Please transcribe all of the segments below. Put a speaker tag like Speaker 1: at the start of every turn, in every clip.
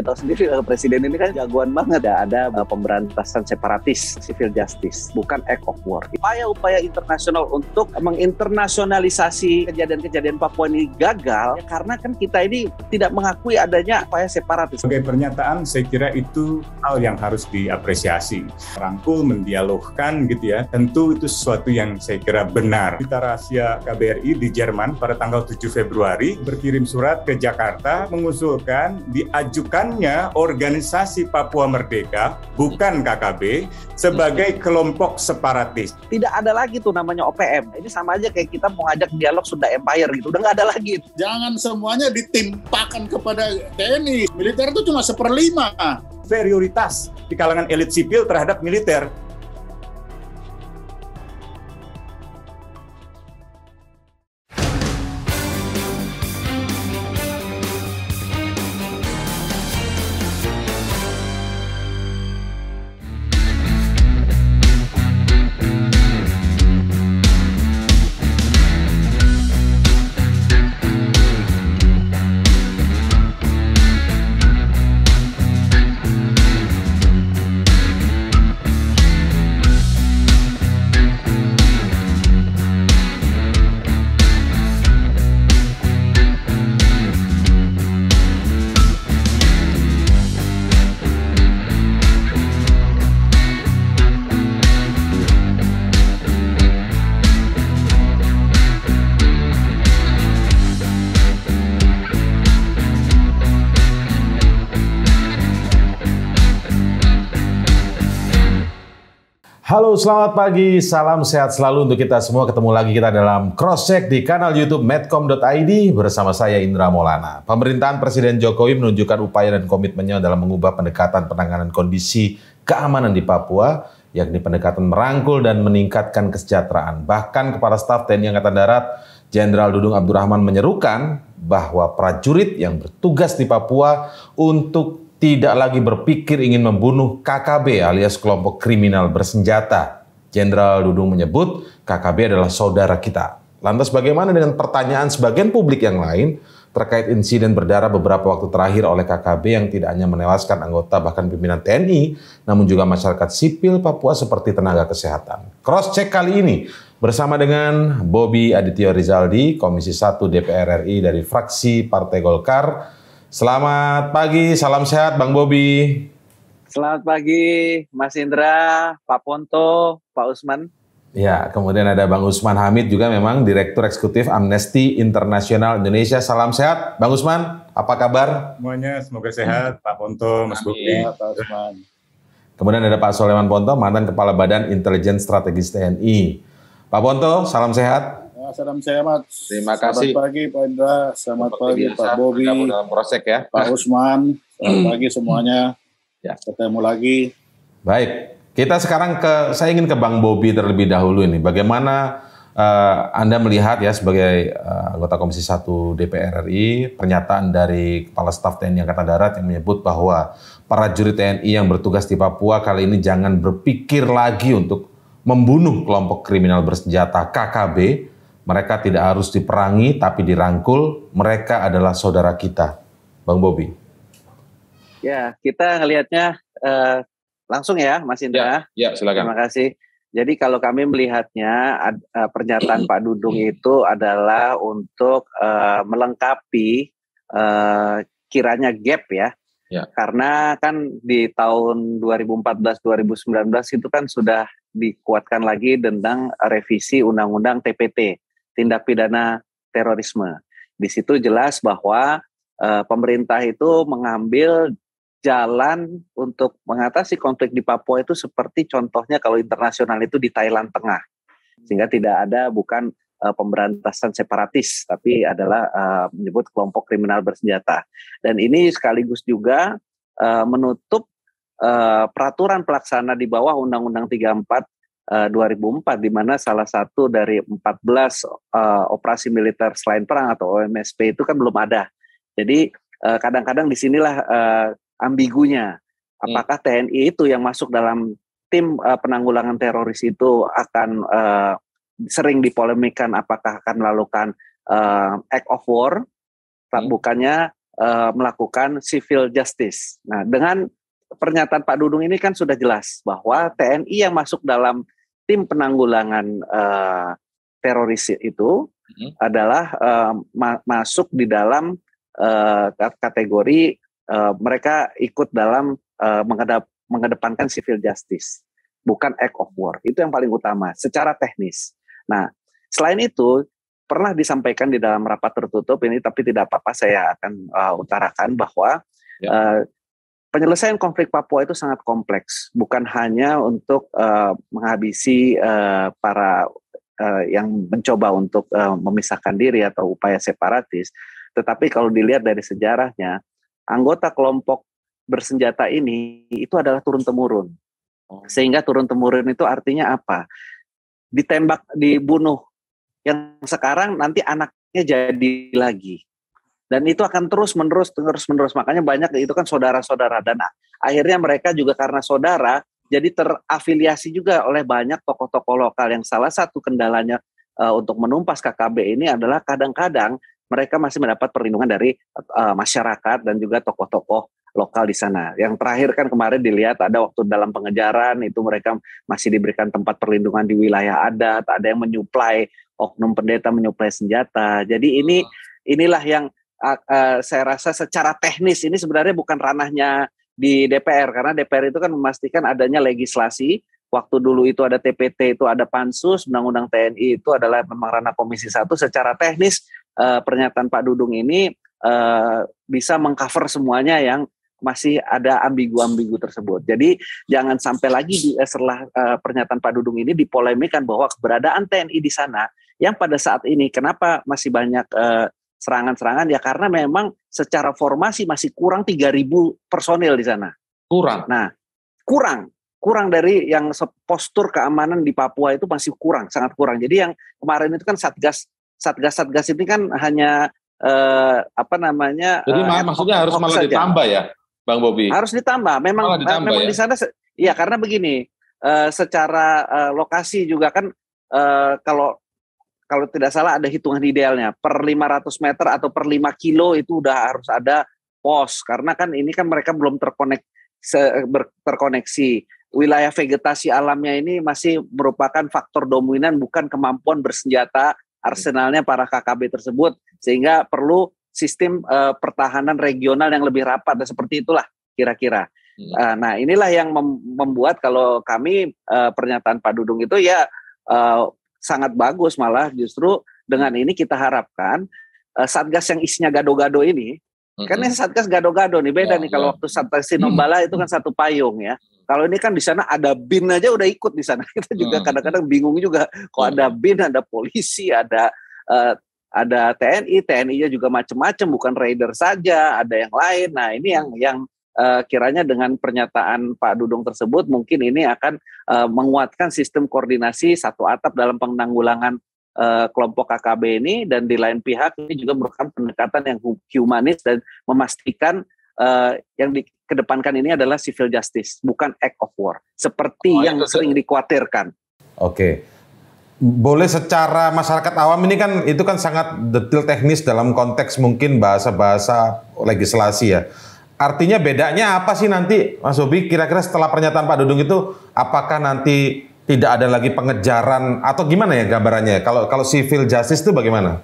Speaker 1: kita sendiri presiden ini kan jagoan banget ya ada eh, pemberantasan separatis civil justice bukan act of war upaya-upaya internasional untuk menginternasionalisasi kejadian-kejadian Papua ini gagal ya karena kan kita ini tidak mengakui adanya upaya separatis sebagai
Speaker 2: pernyataan saya kira itu hal yang harus diapresiasi rangkul mendialogkan gitu ya tentu itu sesuatu yang saya kira benar kita rahasia KBRI di Jerman pada tanggal 7 Februari berkirim surat ke Jakarta mengusulkan diajukan organisasi Papua Merdeka bukan KKB sebagai mm-hmm. kelompok
Speaker 1: separatis. Tidak ada lagi tuh namanya OPM. Ini sama aja kayak kita mau ajak dialog Sunda Empire gitu. Udah nggak ada lagi. Jangan semuanya ditimpakan kepada TNI. Militer itu
Speaker 3: cuma seperlima. prioritas di kalangan elit sipil terhadap militer
Speaker 4: selamat pagi, salam sehat selalu untuk kita semua. Ketemu lagi kita dalam cross check di kanal YouTube medcom.id bersama saya Indra Molana. Pemerintahan Presiden Jokowi menunjukkan upaya dan komitmennya dalam mengubah pendekatan penanganan kondisi keamanan di Papua, yakni pendekatan merangkul dan meningkatkan kesejahteraan. Bahkan Kepala Staf TNI Angkatan Darat Jenderal Dudung Abdurrahman menyerukan bahwa prajurit yang bertugas di Papua untuk tidak lagi berpikir ingin membunuh KKB alias kelompok kriminal bersenjata. Jenderal Dudung menyebut KKB adalah saudara kita. Lantas bagaimana dengan pertanyaan sebagian publik yang lain terkait insiden berdarah beberapa waktu terakhir oleh KKB yang tidak hanya menewaskan anggota bahkan pimpinan TNI, namun juga masyarakat sipil Papua seperti tenaga kesehatan. Cross check kali ini bersama dengan Bobby Aditya Rizaldi, Komisi 1 DPR RI dari fraksi Partai Golkar, Selamat pagi, salam sehat Bang Bobi.
Speaker 1: Selamat pagi Mas Indra, Pak Ponto, Pak Usman.
Speaker 4: Ya, kemudian ada Bang Usman Hamid juga memang Direktur Eksekutif Amnesty Internasional Indonesia. Salam sehat Bang Usman, apa kabar?
Speaker 2: Semuanya semoga sehat Pak
Speaker 4: Ponto, Mas Bobi.
Speaker 3: Pak Usman.
Speaker 4: Kemudian ada Pak Soleman Ponto, mantan Kepala Badan Intelijen Strategis TNI. Pak Ponto, salam sehat
Speaker 3: salam sehat. Terima kasih. Selamat pagi Pak Indra,
Speaker 5: selamat Seperti pagi biasa, Pak
Speaker 3: Bobi, dalam prosek ya. Pak Usman, selamat hmm. pagi semuanya. Ya. Ketemu lagi.
Speaker 4: Baik, kita sekarang ke saya ingin ke Bang Bobi terlebih dahulu ini. Bagaimana uh, Anda melihat ya sebagai uh, anggota Komisi 1 DPR RI pernyataan dari Kepala Staf TNI Angkatan Darat yang menyebut bahwa para juri TNI yang bertugas di Papua kali ini jangan berpikir lagi untuk membunuh kelompok kriminal bersenjata KKB mereka tidak harus diperangi tapi dirangkul. Mereka adalah saudara kita. Bang Bobi.
Speaker 1: Ya, kita ngelihatnya uh, langsung ya Mas Indra. Ya, ya silakan. Terima kasih. Jadi kalau kami melihatnya eh, pernyataan Pak Dudung itu adalah untuk uh, melengkapi uh, kiranya gap ya.
Speaker 5: ya. Karena
Speaker 1: kan di tahun 2014-2019 itu kan sudah dikuatkan lagi tentang revisi undang-undang TPT tindak pidana terorisme. Di situ jelas bahwa e, pemerintah itu mengambil jalan untuk mengatasi konflik di Papua itu seperti contohnya kalau internasional itu di Thailand Tengah. Sehingga tidak ada bukan e, pemberantasan separatis tapi adalah e, menyebut kelompok kriminal bersenjata. Dan ini sekaligus juga e, menutup uh, peraturan pelaksana di bawah Undang-Undang 34 2004 eh, di mana salah satu dari 14 uh, eh, operasi militer selain perang atau OMSP itu kan belum ada. Jadi kadang eh, kadang-kadang disinilah uh, ambigunya hmm. apakah TNI itu yang masuk dalam tim uh, penanggulangan teroris itu akan uh, sering dipolemikan apakah akan melakukan uh, act of war hmm. bukannya uh, melakukan civil justice. Nah, dengan pernyataan Pak Dudung ini kan sudah jelas bahwa TNI yang masuk dalam tim penanggulangan uh, teroris itu hmm. adalah uh, ma masuk di dalam uh, kategori uh, mereka ikut dalam uh, menghadap mengedepankan civil justice, bukan act of war. Itu yang paling utama secara teknis. Nah, selain itu pernah disampaikan di dalam rapat tertutup ini, tapi tidak apa-apa saya akan uh, utarakan bahwa ya. uh, penyelesaian konflik Papua itu sangat kompleks, bukan hanya untuk uh, menghabisi uh, para uh, yang mencoba untuk uh, memisahkan diri atau upaya separatis, tetapi kalau dilihat dari sejarahnya, anggota kelompok bersenjata ini itu adalah turun temurun. Oh. Sehingga turun temurun itu artinya apa? Ditembak, dibunuh. Yang sekarang nanti anaknya jadi lagi dan itu akan terus menerus terus menerus makanya banyak itu kan saudara-saudara dan akhirnya mereka juga karena saudara jadi terafiliasi juga oleh banyak tokoh-tokoh lokal yang salah satu kendalanya uh, untuk menumpas KKB ini adalah kadang-kadang mereka masih mendapat perlindungan dari uh, masyarakat dan juga tokoh-tokoh lokal di sana. Yang terakhir kan kemarin dilihat ada waktu dalam pengejaran itu mereka masih diberikan tempat perlindungan di wilayah adat, ada yang menyuplai oknum pendeta menyuplai senjata. Jadi ini inilah yang uh, uh, saya rasa secara teknis ini sebenarnya bukan ranahnya di DPR karena DPR itu kan memastikan adanya legislasi waktu dulu itu ada TPT itu ada pansus undang-undang TNI itu adalah memang ranah Komisi satu secara teknis uh, pernyataan Pak Dudung ini uh, bisa mengcover semuanya yang masih ada ambigu-ambigu tersebut. Jadi jangan sampai lagi di, setelah uh, pernyataan Pak Dudung ini dipolemikan bahwa keberadaan TNI di sana yang pada saat ini kenapa masih banyak uh, serangan-serangan ya karena memang secara formasi masih kurang 3.000 personil di sana.
Speaker 5: Kurang. Nah,
Speaker 1: kurang kurang dari yang postur keamanan di Papua itu masih kurang, sangat kurang. Jadi yang kemarin itu kan satgas satgas satgas ini kan hanya eh, apa namanya? Jadi eh, maksudnya harus malah saja. ditambah ya,
Speaker 5: Bang Bobi. Harus
Speaker 1: ditambah. Memang ditambah, memang ya? di sana iya karena begini, eh, secara eh, lokasi juga kan eh, kalau kalau tidak salah ada hitungan idealnya per 500 meter atau per 5 kilo itu udah harus ada pos karena kan ini kan mereka belum terkonek terkoneksi wilayah vegetasi alamnya ini masih merupakan faktor dominan bukan kemampuan bersenjata arsenalnya para KKB tersebut sehingga perlu sistem uh, pertahanan regional yang lebih rapat dan nah, seperti itulah kira-kira. Hmm. Uh, nah inilah yang mem membuat kalau kami uh, pernyataan Pak Dudung itu ya uh, sangat bagus malah justru dengan ini kita harapkan uh, satgas yang isinya gado-gado ini
Speaker 5: mm-hmm. kan ini
Speaker 1: satgas gado-gado nih beda ya, nih kalau ya. waktu satgas sinombala mm-hmm. itu kan satu payung ya kalau ini kan di sana ada bin aja udah ikut di sana kita juga mm kadang-kadang bingung juga kok ada bin ada polisi ada uh, ada TNI TNI-nya juga macam-macam bukan raider saja ada yang lain nah ini yang yang uh, kiranya dengan pernyataan Pak Dudung tersebut mungkin ini akan uh, menguatkan sistem koordinasi satu atap dalam penanggulangan uh, kelompok KKB ini dan di lain pihak ini juga merupakan pendekatan yang humanis dan memastikan uh, yang dikedepankan ini adalah civil justice bukan act of war seperti oh, yang itu. sering dikhawatirkan.
Speaker 4: Oke. Okay boleh secara masyarakat awam ini kan itu kan sangat detail teknis dalam konteks mungkin bahasa-bahasa legislasi ya. Artinya bedanya apa sih nanti Mas Obi kira-kira setelah pernyataan Pak Dudung itu apakah nanti tidak ada lagi pengejaran atau gimana ya gambarannya kalau kalau civil justice itu bagaimana?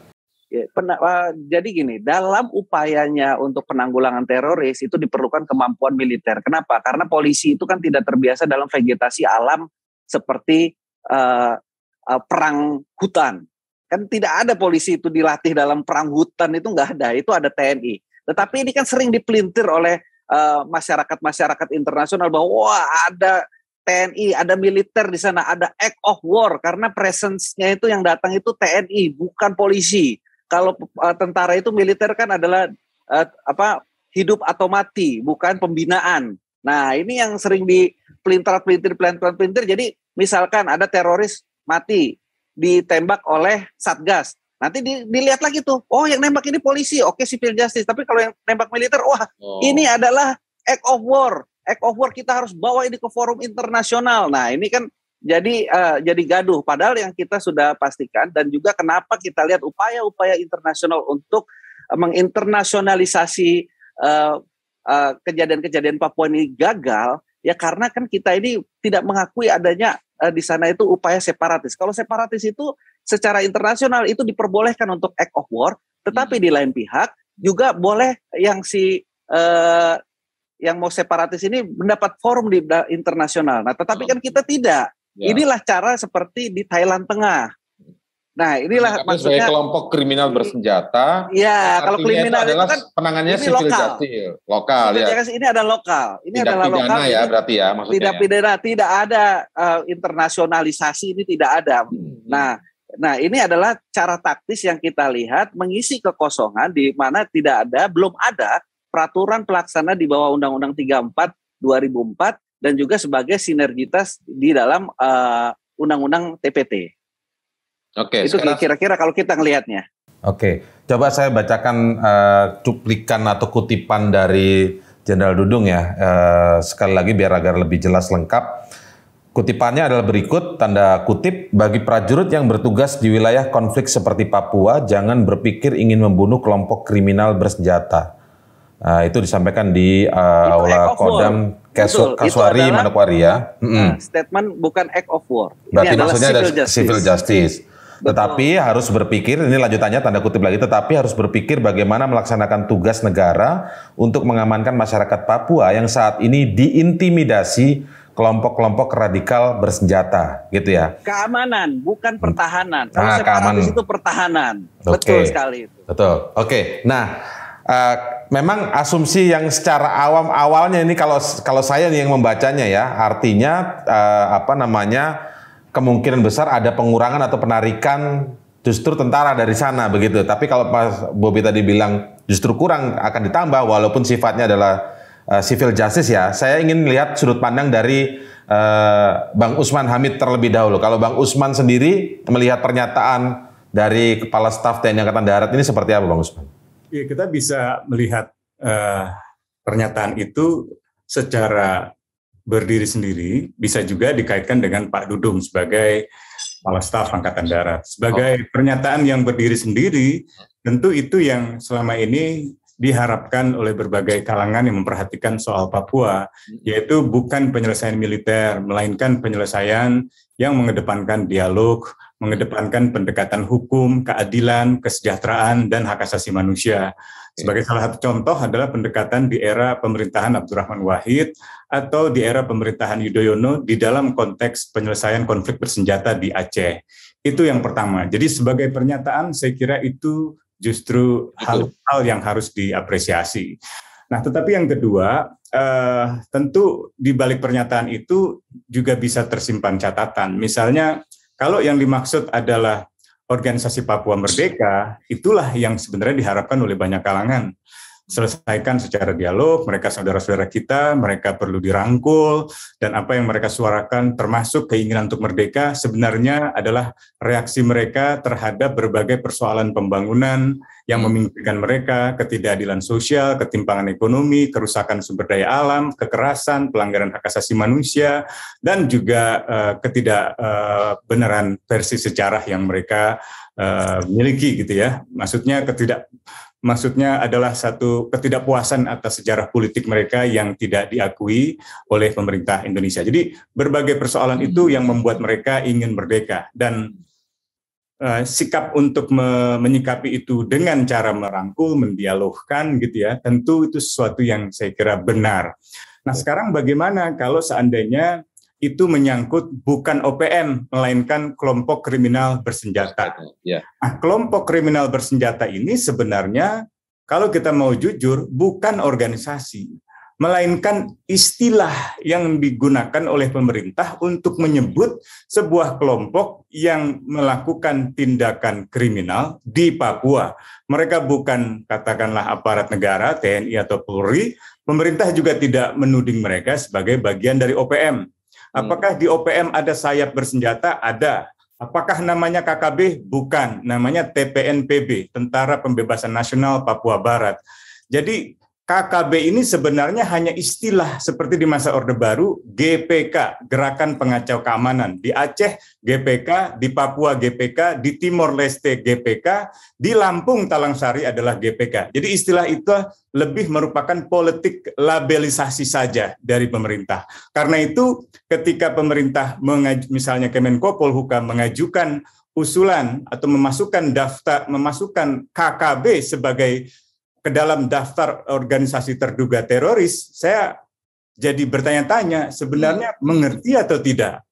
Speaker 5: Ya,
Speaker 1: eh, jadi gini, dalam upayanya untuk penanggulangan teroris itu diperlukan kemampuan militer. Kenapa? Karena polisi itu kan tidak terbiasa dalam vegetasi alam seperti uh, uh, perang hutan. Kan tidak ada polisi itu dilatih dalam perang hutan itu nggak ada. Itu ada TNI. Tetapi ini kan sering dipelintir oleh eh, masyarakat-masyarakat uh, internasional bahwa wah ada TNI, ada militer di sana, ada act of war karena presence-nya itu yang datang itu TNI bukan polisi. Kalau uh, tentara itu militer kan adalah uh, apa hidup atau mati, bukan pembinaan. Nah, ini yang sering dipelintir pelintir pelintir pelintir Jadi, misalkan ada teroris mati ditembak oleh satgas. Nanti di, dilihat lagi tuh, oh yang nembak ini polisi, oke okay, civil justice. Tapi kalau yang nembak militer, wah oh. ini adalah act of war. Act of war kita harus bawa ini ke forum internasional. Nah ini kan jadi uh, jadi gaduh. Padahal yang kita sudah pastikan dan juga kenapa kita lihat upaya-upaya internasional untuk uh, menginternasionalisasi uh, uh, kejadian-kejadian Papua ini gagal ya karena kan kita ini tidak mengakui adanya uh, di sana itu upaya separatis. Kalau separatis itu secara internasional itu diperbolehkan untuk act of war, tetapi hmm. di lain pihak juga boleh yang si uh, yang mau separatis ini mendapat forum di internasional. Nah, tetapi kan kita tidak. Ya. Inilah cara seperti di Thailand Tengah. Nah, inilah Karena maksudnya sebagai
Speaker 4: kelompok kriminal bersenjata. Iya, kalau kriminal itu kan penangannya sivil lokal. Jatil, lokal ya. Kan
Speaker 1: ini ada lokal. Ini tidak adalah lokal. ya ini, berarti ya maksudnya. Tidak ya. pidana, tidak ada uh, internasionalisasi ini tidak ada. Hmm. Nah, nah ini adalah cara taktis yang kita lihat mengisi kekosongan di mana tidak ada, belum ada peraturan pelaksana di bawah Undang-Undang 34 2004 dan juga sebagai sinergitas di dalam undang eh, Undang-Undang TPT.
Speaker 5: Oke. Okay, itu sekarang...
Speaker 1: kira-kira kalau kita ngelihatnya.
Speaker 4: Oke, okay. coba saya bacakan uh, cuplikan atau kutipan dari Jenderal Dudung ya. Uh, sekali lagi biar agar lebih jelas lengkap. Kutipannya adalah berikut, tanda kutip, bagi prajurit yang bertugas di wilayah konflik seperti Papua, jangan berpikir ingin membunuh kelompok kriminal bersenjata. Nah, itu disampaikan di uh, Aula Kodam Kesu, Kasuari, Manokwari ya. Mm
Speaker 1: statement bukan act of war. Berarti Ini maksudnya civil justice. civil justice.
Speaker 4: Tetapi Betul. harus berpikir, ini lanjutannya tanda kutip lagi, tetapi harus berpikir bagaimana melaksanakan tugas negara untuk mengamankan masyarakat Papua yang saat ini diintimidasi kelompok-kelompok radikal bersenjata, gitu ya.
Speaker 1: Keamanan, bukan hmm. pertahanan. Kalau nah, keamanan itu pertahanan. Okay. Betul sekali. Itu.
Speaker 4: Betul. Oke. Nah, uh, memang asumsi yang secara awam awalnya ini kalau kalau saya yang membacanya ya, artinya uh, apa namanya? kemungkinan besar ada pengurangan atau penarikan justru tentara dari sana begitu. Tapi kalau Pak Bobi tadi bilang justru kurang akan ditambah walaupun sifatnya adalah uh, civil justice ya. Saya ingin lihat sudut pandang dari uh, Bang Usman Hamid terlebih dahulu. Kalau Bang Usman sendiri melihat pernyataan dari Kepala Staf TNI Angkatan Darat ini seperti apa Bang Usman?
Speaker 2: Ya, kita bisa melihat uh, pernyataan itu secara berdiri sendiri bisa juga dikaitkan dengan Pak Dudung sebagai Kepala Staf Angkatan Darat. Sebagai oh. pernyataan yang berdiri sendiri, tentu itu yang selama ini diharapkan oleh berbagai kalangan yang memperhatikan soal Papua, hmm. yaitu bukan penyelesaian militer, melainkan penyelesaian yang mengedepankan dialog, mengedepankan pendekatan hukum, keadilan, kesejahteraan, dan hak asasi manusia. Sebagai salah satu contoh adalah pendekatan di era pemerintahan Abdurrahman Wahid atau di era pemerintahan Yudhoyono di dalam konteks penyelesaian konflik bersenjata di Aceh. Itu yang pertama. Jadi sebagai pernyataan saya kira itu justru hal-hal yang harus diapresiasi. Nah, tetapi yang kedua, eh, tentu di balik pernyataan itu juga bisa tersimpan catatan. Misalnya, kalau yang dimaksud adalah organisasi Papua Merdeka itulah yang sebenarnya diharapkan oleh banyak kalangan. Selesaikan secara dialog, mereka saudara-saudara kita, mereka perlu dirangkul, dan apa yang mereka suarakan termasuk keinginan untuk merdeka sebenarnya adalah reaksi mereka terhadap berbagai persoalan pembangunan, yang hmm. memimpikan mereka, ketidakadilan sosial, ketimpangan ekonomi, kerusakan sumber daya alam, kekerasan, pelanggaran hak asasi manusia, dan juga uh, eh, ketidakbenaran eh, uh, versi sejarah yang mereka uh, miliki gitu ya. Maksudnya ketidak maksudnya adalah satu ketidakpuasan atas sejarah politik mereka yang tidak diakui oleh pemerintah Indonesia. Jadi berbagai persoalan itu hmm. yang membuat mereka ingin merdeka dan Eh, sikap untuk me menyikapi itu dengan cara merangkul, mendialogkan gitu ya, tentu itu sesuatu yang saya kira benar. Nah iya. sekarang bagaimana kalau seandainya itu menyangkut bukan OPM melainkan kelompok kriminal bersenjata. Iya. Nah, kelompok kriminal bersenjata ini sebenarnya kalau kita mau jujur bukan organisasi, melainkan istilah yang digunakan oleh pemerintah untuk menyebut sebuah kelompok yang melakukan tindakan kriminal di Papua. Mereka bukan katakanlah aparat negara, TNI atau Polri, pemerintah juga tidak menuding mereka sebagai bagian dari OPM. Hmm. Apakah di OPM ada sayap bersenjata? Ada. Apakah namanya KKB? Bukan, namanya TPNPB, Tentara Pembebasan Nasional Papua Barat. Jadi KKB ini sebenarnya hanya istilah seperti di masa Orde Baru, GPK, Gerakan Pengacau Keamanan. Di Aceh, GPK, di Papua, GPK, di Timor Leste, GPK, di Lampung, Talang Sari adalah GPK. Jadi istilah itu lebih merupakan politik labelisasi saja dari pemerintah. Karena itu ketika pemerintah, mengaj- misalnya Kemenko Polhukam mengajukan usulan atau memasukkan daftar, memasukkan KKB sebagai ke dalam daftar organisasi terduga teroris, saya jadi bertanya-tanya sebenarnya hmm. mengerti atau tidak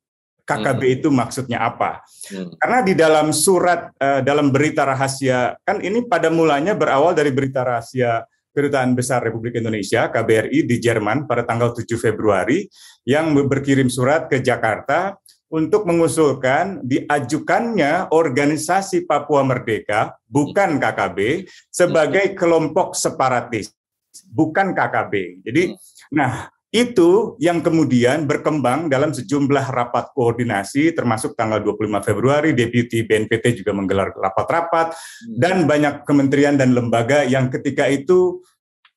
Speaker 2: KKB hmm. itu maksudnya apa? Hmm. Karena di dalam surat uh, dalam berita rahasia kan ini pada mulanya berawal dari berita rahasia Kedutaan Besar Republik Indonesia KBRI di Jerman pada tanggal 7 Februari yang berkirim surat ke Jakarta untuk mengusulkan diajukannya organisasi Papua Merdeka, bukan iya. KKB, sebagai iya. kelompok separatis, bukan KKB. Jadi, iya. nah itu yang kemudian berkembang dalam sejumlah rapat koordinasi termasuk tanggal 25 Februari Deputi BNPT juga menggelar rapat-rapat dan banyak kementerian dan lembaga yang ketika itu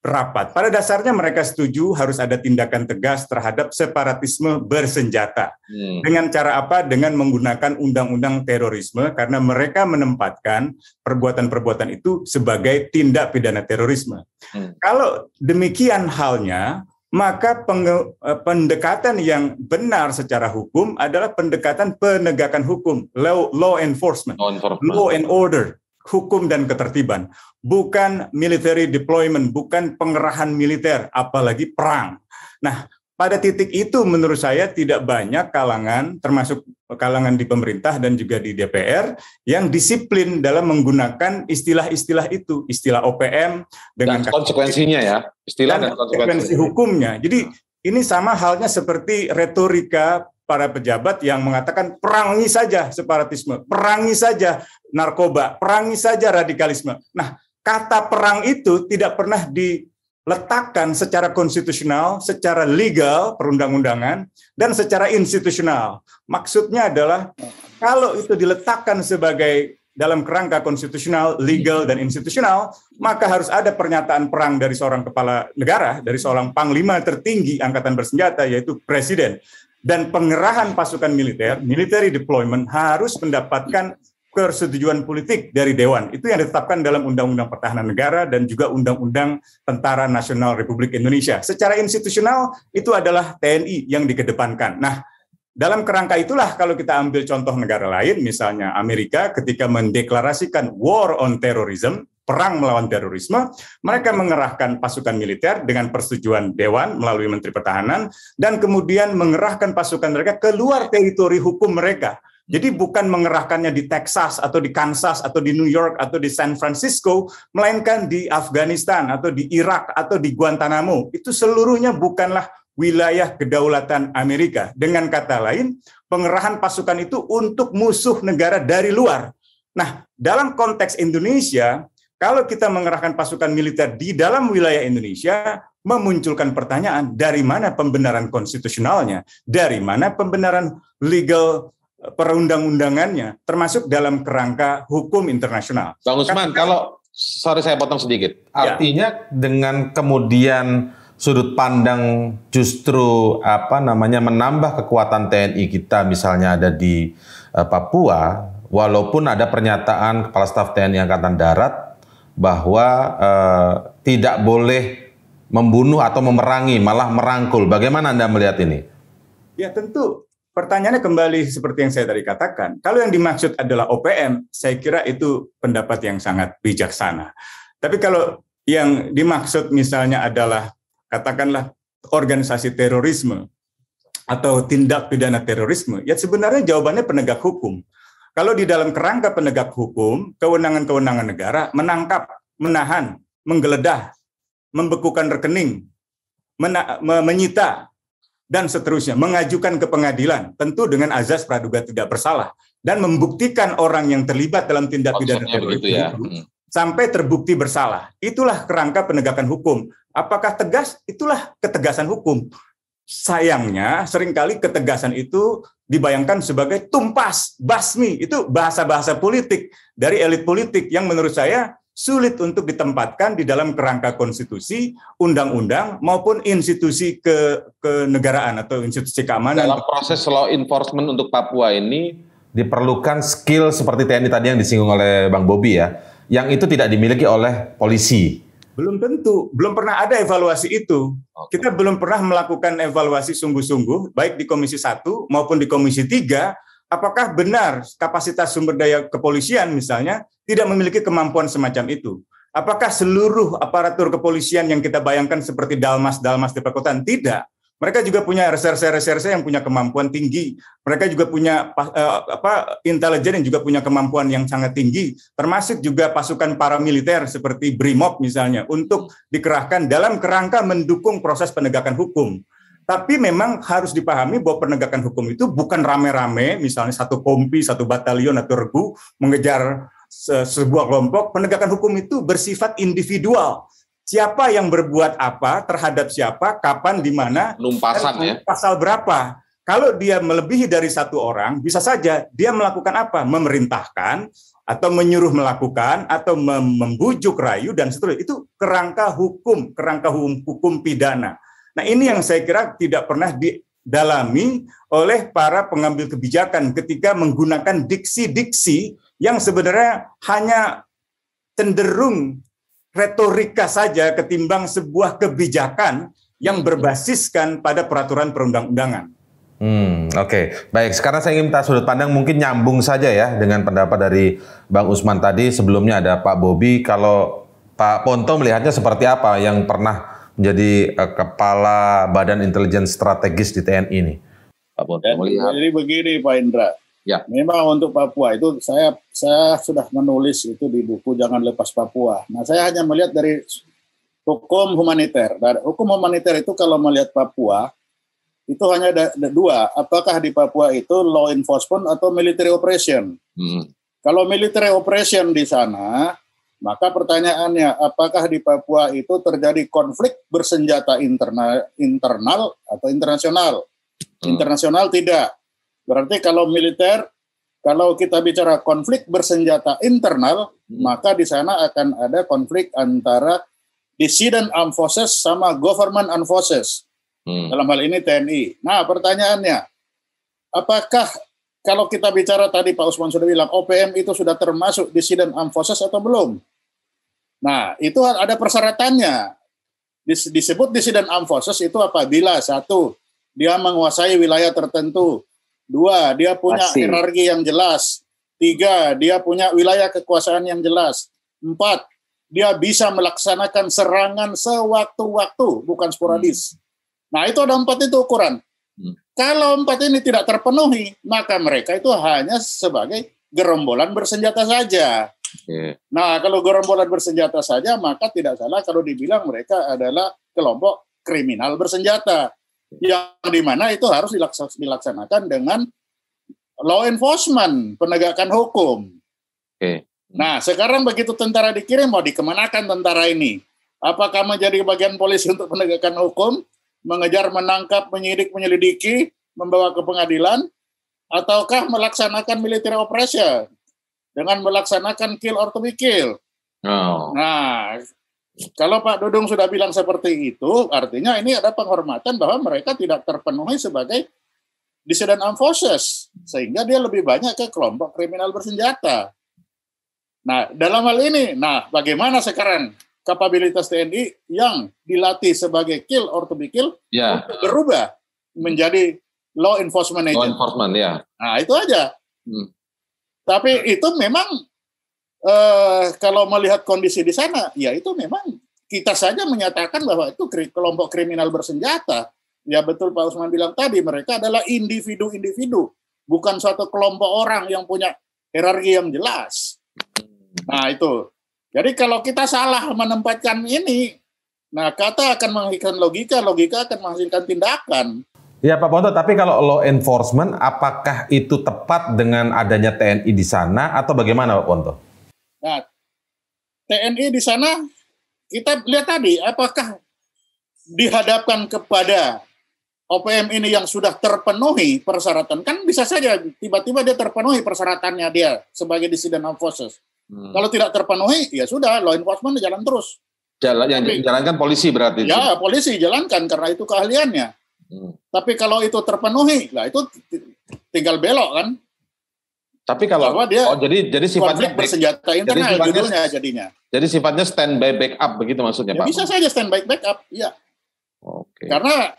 Speaker 2: rapat. Pada dasarnya mereka setuju harus ada tindakan tegas terhadap separatisme bersenjata. Hmm. Dengan cara apa? Dengan menggunakan undang-undang terorisme karena mereka menempatkan perbuatan-perbuatan itu sebagai tindak pidana terorisme. Hmm. Kalau demikian halnya, maka eh, pendekatan yang benar secara hukum adalah pendekatan penegakan hukum, law, law enforcement, law, enforcement. law and order hukum dan ketertiban, bukan military deployment, bukan pengerahan militer, apalagi perang. Nah, pada titik itu menurut saya tidak banyak kalangan termasuk kalangan di pemerintah dan juga di DPR yang disiplin dalam menggunakan istilah-istilah itu, istilah OPM dengan dan konsekuensinya ya, istilah dan, dan konsekuensi hukumnya. Jadi ini sama halnya seperti retorika para pejabat yang mengatakan perangi saja separatisme, perangi saja narkoba, perangi saja radikalisme. Nah, kata perang itu tidak pernah diletakkan secara konstitusional, secara legal perundang-undangan dan secara institusional. Maksudnya adalah kalau itu diletakkan sebagai dalam kerangka konstitusional, legal, dan institusional, maka harus ada pernyataan perang dari seorang kepala negara, dari seorang panglima tertinggi angkatan bersenjata, yaitu presiden dan pengerahan pasukan militer, military deployment harus mendapatkan persetujuan politik dari dewan. Itu yang ditetapkan dalam Undang-Undang Pertahanan Negara dan juga Undang-Undang Tentara Nasional Republik Indonesia. Secara institusional itu adalah TNI yang dikedepankan. Nah, dalam kerangka itulah kalau kita ambil contoh negara lain, misalnya Amerika ketika mendeklarasikan war on terrorism, perang melawan terorisme, mereka mengerahkan pasukan militer dengan persetujuan dewan melalui Menteri Pertahanan dan kemudian mengerahkan pasukan mereka keluar teritori hukum mereka. Jadi bukan mengerahkannya di Texas atau di Kansas atau di New York atau di San Francisco, melainkan di Afghanistan atau di Irak atau di Guantanamo. Itu seluruhnya bukanlah wilayah kedaulatan Amerika. Dengan kata lain, pengerahan pasukan itu untuk musuh negara dari luar. Nah, dalam konteks Indonesia, kalau kita mengerahkan pasukan militer di dalam wilayah Indonesia, memunculkan pertanyaan dari mana pembenaran konstitusionalnya, dari mana pembenaran legal eh, perundang-undangannya, termasuk dalam kerangka hukum internasional.
Speaker 4: Bang Usman, Kata, kalau sorry saya potong sedikit, ya. artinya ya. dengan kemudian sudut pandang justru apa namanya menambah kekuatan TNI kita misalnya ada di uh, Papua, walaupun ada pernyataan Kepala Staf TNI Angkatan Darat bahwa uh, tidak boleh membunuh atau memerangi, malah merangkul. Bagaimana Anda melihat ini?
Speaker 2: Ya tentu. Pertanyaannya kembali seperti yang saya tadi katakan. Kalau yang dimaksud adalah OPM, saya kira itu pendapat yang sangat bijaksana. Tapi kalau yang dimaksud misalnya adalah katakanlah organisasi terorisme atau tindak pidana terorisme, ya sebenarnya jawabannya penegak hukum. Kalau di dalam kerangka penegak hukum, kewenangan-kewenangan negara menangkap, menahan, menggeledah, membekukan rekening, mena- menyita, dan seterusnya, mengajukan ke pengadilan, tentu dengan azas praduga tidak bersalah, dan membuktikan orang yang terlibat dalam tindak pidana tersebut ya. Hmm. sampai terbukti bersalah. Itulah kerangka penegakan hukum. Apakah tegas? Itulah ketegasan hukum. Sayangnya, seringkali ketegasan itu dibayangkan sebagai tumpas, basmi. Itu bahasa-bahasa politik dari elit politik yang menurut saya sulit untuk ditempatkan di dalam kerangka konstitusi, undang-undang maupun institusi ke
Speaker 4: kenegaraan atau institusi keamanan. Dalam proses law enforcement untuk Papua ini diperlukan skill seperti TNI tadi yang disinggung oleh Bang Bobi ya, yang itu tidak dimiliki oleh polisi.
Speaker 2: Belum tentu, belum pernah ada evaluasi itu. Okay. Kita belum pernah melakukan evaluasi sungguh-sungguh, baik di Komisi 1 maupun di Komisi 3, apakah benar kapasitas sumber daya kepolisian misalnya tidak memiliki kemampuan semacam itu. Apakah seluruh aparatur kepolisian yang kita bayangkan seperti dalmas-dalmas di perkotaan? Tidak. Mereka juga punya reserse-reserse yang punya kemampuan tinggi. Mereka juga punya uh, apa intelijen yang juga punya kemampuan yang sangat tinggi, termasuk juga pasukan paramiliter seperti BRIMOB misalnya untuk dikerahkan dalam kerangka mendukung proses penegakan hukum. Tapi memang harus dipahami bahwa penegakan hukum itu bukan rame-rame, misalnya satu kompi, satu batalion atau regu mengejar se sebuah kelompok. Penegakan hukum itu bersifat individual siapa yang berbuat apa terhadap siapa, kapan, di mana, lumpasan ya. Pasal berapa? Kalau dia melebihi dari satu orang, bisa saja dia melakukan apa? Memerintahkan atau menyuruh melakukan atau membujuk rayu dan seterusnya. Itu kerangka hukum, kerangka hukum, hukum pidana. Nah, ini yang saya kira tidak pernah didalami oleh para pengambil kebijakan ketika menggunakan diksi-diksi yang sebenarnya hanya cenderung retorika saja ketimbang sebuah kebijakan yang hmm. berbasiskan
Speaker 4: pada peraturan perundang-undangan. Hmm, oke. Okay. Baik, sekarang saya ingin minta sudut pandang mungkin nyambung saja ya dengan pendapat dari Bang Usman tadi. Sebelumnya ada Pak Bobi, kalau Pak Ponto melihatnya seperti apa yang pernah menjadi uh, kepala Badan Intelijen Strategis di TNI ini? Pak Ponto melihat. Jadi
Speaker 3: begini Pak Indra, Ya. Memang untuk Papua itu saya saya sudah menulis itu di buku Jangan Lepas Papua. Nah, saya hanya melihat dari hukum humaniter. Dari nah, hukum humaniter itu kalau melihat Papua itu hanya ada, ada dua, apakah di Papua itu law enforcement atau military operation. Hmm. Kalau military operation di sana, maka pertanyaannya apakah di Papua itu terjadi konflik bersenjata internal internal atau internasional? Hmm. Internasional tidak Berarti kalau militer, kalau kita bicara konflik bersenjata internal, hmm. maka di sana akan ada konflik antara dissident armed forces sama government armed forces. Hmm. Dalam hal ini TNI. Nah, pertanyaannya, apakah kalau kita bicara tadi Pak Usman sudah bilang OPM itu sudah termasuk dissident armed forces atau belum? Nah, itu ada persyaratannya. Disebut dissident armed forces itu apabila satu dia menguasai wilayah tertentu, Dua, dia punya energi hierarki yang jelas. Tiga, dia punya wilayah kekuasaan yang jelas. Empat, dia bisa melaksanakan serangan sewaktu-waktu, bukan sporadis. Hmm. Nah, itu ada empat itu ukuran. Hmm. Kalau empat ini tidak terpenuhi, maka mereka itu hanya sebagai gerombolan bersenjata saja. Yeah. Nah, kalau gerombolan bersenjata saja, maka tidak salah kalau dibilang mereka adalah kelompok kriminal bersenjata yang dimana itu harus dilaksanakan dengan law enforcement, penegakan hukum. Okay. Nah, sekarang begitu tentara dikirim, mau dikemanakan tentara ini? Apakah menjadi bagian polisi untuk penegakan hukum, mengejar, menangkap, menyidik, menyelidiki, membawa ke pengadilan, ataukah melaksanakan militer operasi dengan melaksanakan kill or to be kill? Oh. Nah, kalau Pak Dudung sudah bilang seperti itu, artinya ini ada penghormatan bahwa mereka tidak terpenuhi sebagai dissident armed forces, sehingga dia lebih banyak ke kelompok kriminal bersenjata. Nah, dalam hal ini, nah bagaimana sekarang kapabilitas TNI yang dilatih sebagai kill or to be kill ya. untuk berubah menjadi law enforcement agent? Law enforcement, ya. Nah, itu aja. Hmm. Tapi itu memang eh, kalau melihat kondisi di sana, ya itu memang kita saja menyatakan bahwa itu kelompok kriminal bersenjata. Ya betul Pak Usman bilang tadi, mereka adalah individu-individu, bukan suatu kelompok orang yang punya hierarki yang jelas. Nah itu. Jadi kalau kita salah menempatkan ini, nah kata akan menghasilkan logika, logika akan menghasilkan tindakan.
Speaker 4: Ya Pak Ponto, tapi kalau law enforcement, apakah itu tepat dengan adanya TNI di sana atau bagaimana Pak Ponto?
Speaker 3: Nah, TNI di sana kita lihat tadi apakah dihadapkan kepada OPM ini yang sudah terpenuhi persyaratan kan bisa saja tiba-tiba dia terpenuhi persyaratannya dia sebagai dissident of forces. Hmm. Kalau tidak terpenuhi ya sudah law enforcement jalan terus.
Speaker 4: Jalan yang Tapi, jalankan polisi berarti. Ya, itu.
Speaker 3: polisi jalankan karena itu keahliannya. Hmm. Tapi kalau itu terpenuhi, lah itu tinggal belok kan.
Speaker 4: Tapi kalau Bahwa dia oh, jadi jadi sifatnya bersenjata ini jadi sifatnya, judulnya jadinya. Jadi sifatnya standby backup begitu maksudnya ya, Pak. Bisa
Speaker 3: saja standby backup, ya. Oke. Okay. Karena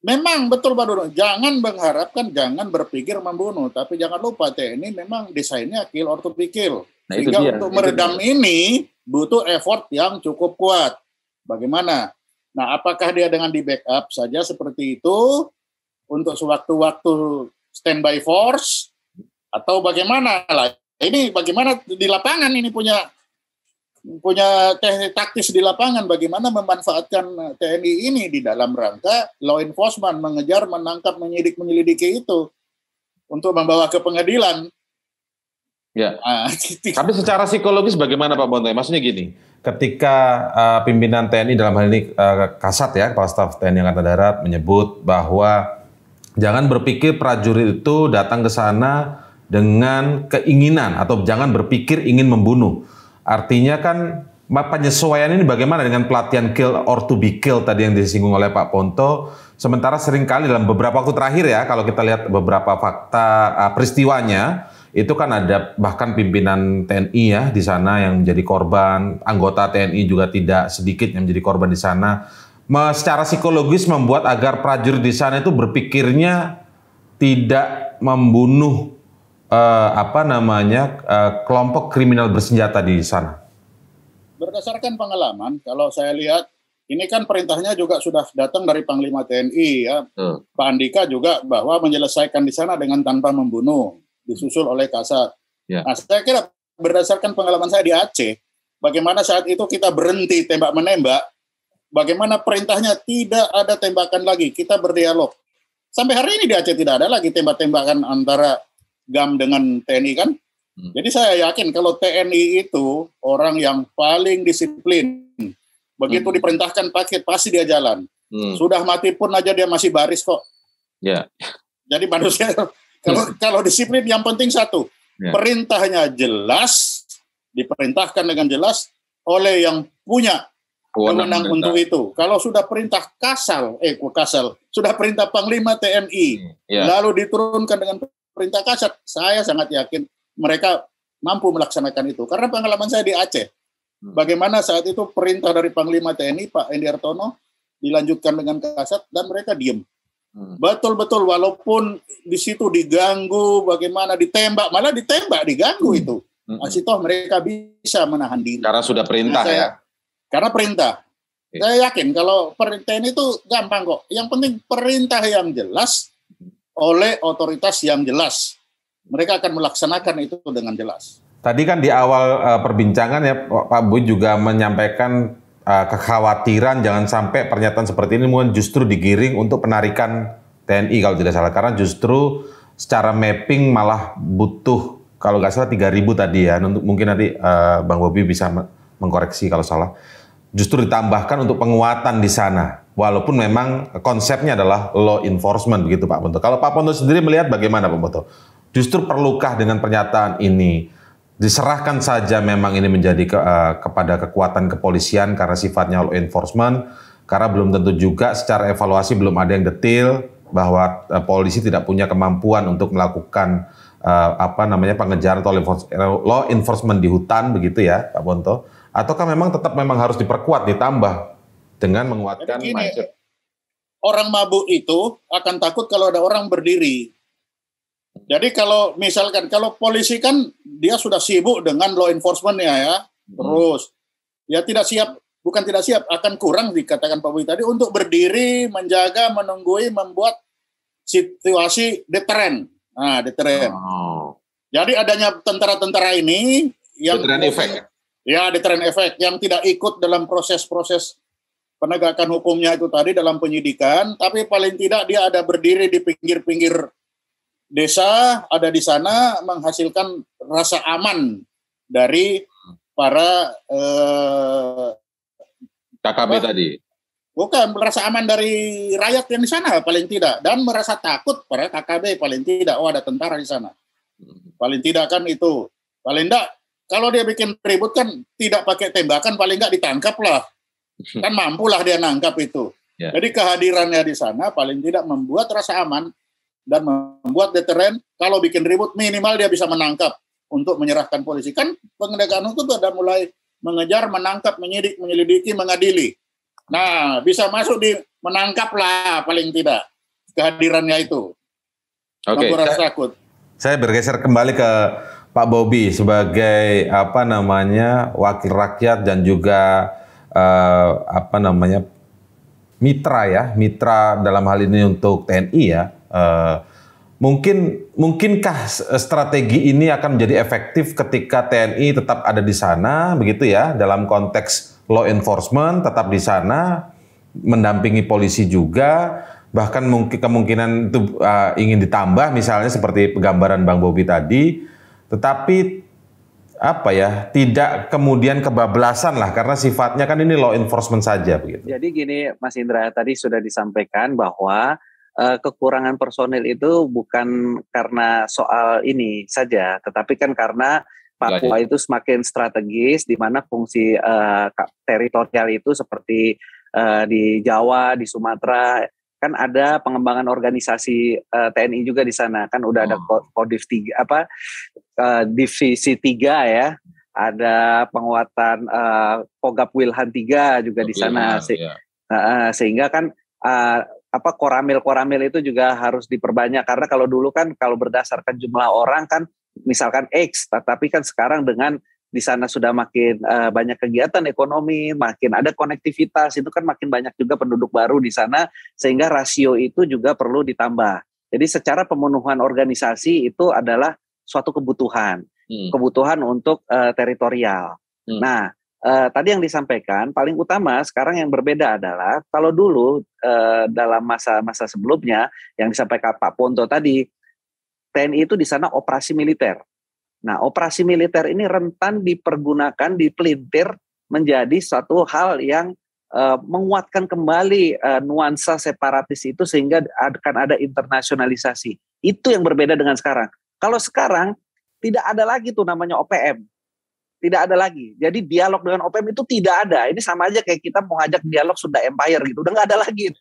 Speaker 3: memang betul Pak Dono, jangan mengharapkan jangan berpikir membunuh, tapi jangan lupa ini memang desainnya kill or to be kill. Nah, Sehingga dia, untuk meredam dia. ini butuh effort yang cukup kuat. Bagaimana? Nah, apakah dia dengan di backup saja seperti itu untuk sewaktu-waktu standby force atau bagaimana lah ini bagaimana di lapangan ini punya punya teknik taktis di lapangan bagaimana memanfaatkan TNI ini di dalam rangka law enforcement mengejar menangkap menyidik menyelidiki itu untuk membawa ke pengadilan
Speaker 4: ya nah, tapi secara psikologis bagaimana Pak Bontai maksudnya gini ketika uh, pimpinan TNI dalam hal ini uh, Kasat ya Kepala Staf TNI Angkatan Darat menyebut bahwa jangan berpikir prajurit itu datang ke sana dengan keinginan atau jangan berpikir ingin membunuh. Artinya kan penyesuaian ini bagaimana dengan pelatihan kill or to be killed tadi yang disinggung oleh Pak Ponto. Sementara seringkali dalam beberapa waktu terakhir ya, kalau kita lihat beberapa fakta ah, peristiwanya, itu kan ada bahkan pimpinan TNI ya di sana yang menjadi korban, anggota TNI juga tidak sedikit yang menjadi korban di sana. Secara psikologis membuat agar prajurit di sana itu berpikirnya tidak membunuh uh, apa namanya uh, kelompok kriminal bersenjata di sana?
Speaker 5: Berdasarkan
Speaker 3: pengalaman, kalau saya lihat ini kan perintahnya juga sudah datang dari Panglima TNI ya, hmm. Pak Andika juga bahwa menyelesaikan di sana dengan tanpa membunuh, disusul oleh Kasat. Ya. Nah, saya kira berdasarkan pengalaman saya di Aceh, bagaimana saat itu kita berhenti tembak menembak, bagaimana perintahnya tidak ada tembakan lagi, kita berdialog. Sampai hari ini di Aceh tidak ada lagi tembak-tembakan antara gam dengan TNI kan. Hmm. Jadi saya yakin kalau TNI itu orang yang paling disiplin. Begitu hmm. diperintahkan paket pasti dia jalan. Hmm. Sudah mati pun aja dia masih baris kok. Ya. Jadi manusia kalau kalau disiplin yang penting satu, ya. perintahnya jelas, diperintahkan dengan jelas oleh yang punya kewenangan untuk itu. Kalau sudah perintah kasal, eh kasal, sudah perintah Panglima TNI, ya. lalu diturunkan dengan perintah kasat, saya sangat yakin mereka mampu melaksanakan itu. Karena pengalaman saya di Aceh, hmm. bagaimana saat itu perintah dari Panglima TNI Pak Endi Hartono dilanjutkan dengan kasat dan mereka diem. Hmm. Betul-betul walaupun di situ diganggu, bagaimana ditembak, malah ditembak, diganggu hmm. itu. Masih toh mereka bisa menahan diri. Karena
Speaker 4: sudah perintah nah, saya, ya.
Speaker 3: Karena perintah. Saya yakin kalau perintah ini itu gampang kok. Yang penting perintah yang jelas oleh otoritas yang jelas. Mereka akan melaksanakan itu dengan jelas.
Speaker 4: Tadi kan di awal uh, perbincangan ya Pak Bu juga menyampaikan uh, kekhawatiran jangan sampai pernyataan seperti ini mungkin justru digiring untuk penarikan TNI kalau tidak salah karena justru secara mapping malah butuh kalau nggak salah 3.000 tadi ya untuk mungkin nanti uh, Bang Bobi bisa mengkoreksi kalau salah justru ditambahkan untuk penguatan di sana walaupun memang konsepnya adalah law enforcement begitu Pak Ponto. Kalau Pak Ponto sendiri melihat bagaimana Pak Ponto? Justru perlukah dengan pernyataan ini diserahkan saja memang ini menjadi ke, uh, kepada kekuatan kepolisian karena sifatnya law enforcement karena belum tentu juga secara evaluasi belum ada yang detail bahwa uh, polisi tidak punya kemampuan untuk melakukan uh, apa namanya pengejaran atau law enforcement di hutan begitu ya Pak Bonto ataukah memang tetap memang harus diperkuat ditambah dengan menguatkan gini, mindset.
Speaker 3: Orang mabuk itu akan takut kalau ada orang berdiri. Jadi kalau misalkan kalau polisi kan dia sudah sibuk dengan law enforcementnya ya, hmm. terus ya tidak siap, bukan tidak siap, akan kurang dikatakan Pak Budi tadi untuk berdiri, menjaga, menunggui, membuat situasi deteren. Nah, deteren. Oh. Jadi adanya tentara-tentara ini yang deteren efek. Ya, ya deteren efek yang tidak ikut dalam proses-proses penegakan hukumnya itu tadi dalam penyidikan, tapi paling tidak dia ada berdiri di pinggir-pinggir desa, ada di sana menghasilkan rasa aman dari para eh,
Speaker 4: KKB apa? tadi.
Speaker 3: Bukan merasa aman dari rakyat yang di sana paling tidak dan merasa takut para KKB paling tidak oh ada tentara di sana. Paling tidak kan itu. Paling tidak kalau dia bikin ribut kan tidak pakai tembakan paling nggak ditangkap lah Kan mampulah dia nangkap itu. Yeah. Jadi kehadirannya di sana paling tidak membuat rasa aman dan membuat deteren kalau bikin ribut minimal dia bisa menangkap untuk menyerahkan polisi. Kan penegakan hukum itu ada mulai mengejar, menangkap, menyidik, menyelidiki, mengadili. Nah, bisa masuk di menangkap lah paling tidak kehadirannya itu. Oke. Okay. Saya, takut.
Speaker 4: Saya bergeser kembali ke Pak Bobi sebagai apa namanya wakil rakyat dan juga uh, apa namanya mitra ya, mitra dalam hal ini untuk TNI ya. Uh, mungkin mungkinkah strategi ini akan menjadi efektif ketika TNI tetap ada di sana begitu ya dalam konteks law enforcement tetap di sana mendampingi polisi juga bahkan mungkin kemungkinan itu uh, ingin ditambah misalnya seperti gambaran Bang Bobi tadi tetapi apa ya tidak kemudian kebablasan lah karena sifatnya kan ini law enforcement saja begitu.
Speaker 1: Jadi gini Mas Indra tadi sudah disampaikan bahwa uh, kekurangan personil itu bukan karena soal ini saja tetapi kan karena Papua itu semakin strategis di mana fungsi uh, teritorial itu seperti uh, di Jawa, di Sumatera kan ada pengembangan organisasi uh, eh, TNI juga di sana kan udah oh. ada Kodiv tiga apa uh, divisi tiga ya ada penguatan uh, Wilhan tiga juga di sana se ya. Uh, sehingga kan uh, apa koramil-koramil itu juga harus diperbanyak karena kalau dulu kan kalau berdasarkan jumlah orang kan misalkan X tetapi kan sekarang dengan di sana sudah makin uh, banyak kegiatan ekonomi, makin ada konektivitas, itu kan makin banyak juga penduduk baru di sana, sehingga rasio itu juga perlu ditambah. Jadi secara pemenuhan organisasi itu adalah suatu kebutuhan, hmm. kebutuhan untuk uh, teritorial. Hmm. Nah, uh, tadi yang disampaikan paling utama sekarang yang berbeda adalah kalau dulu uh, dalam masa-masa sebelumnya yang disampaikan Pak Ponto tadi, TNI itu di sana operasi militer Nah, operasi militer ini rentan dipergunakan, dipelintir menjadi satu hal yang uh, menguatkan kembali uh, nuansa separatis itu sehingga akan ada internasionalisasi. Itu yang berbeda dengan sekarang. Kalau sekarang tidak ada lagi tuh namanya OPM. Tidak ada lagi. Jadi dialog dengan OPM itu tidak ada. Ini sama aja kayak kita mau ajak dialog Sunda Empire gitu. Udah nggak ada lagi.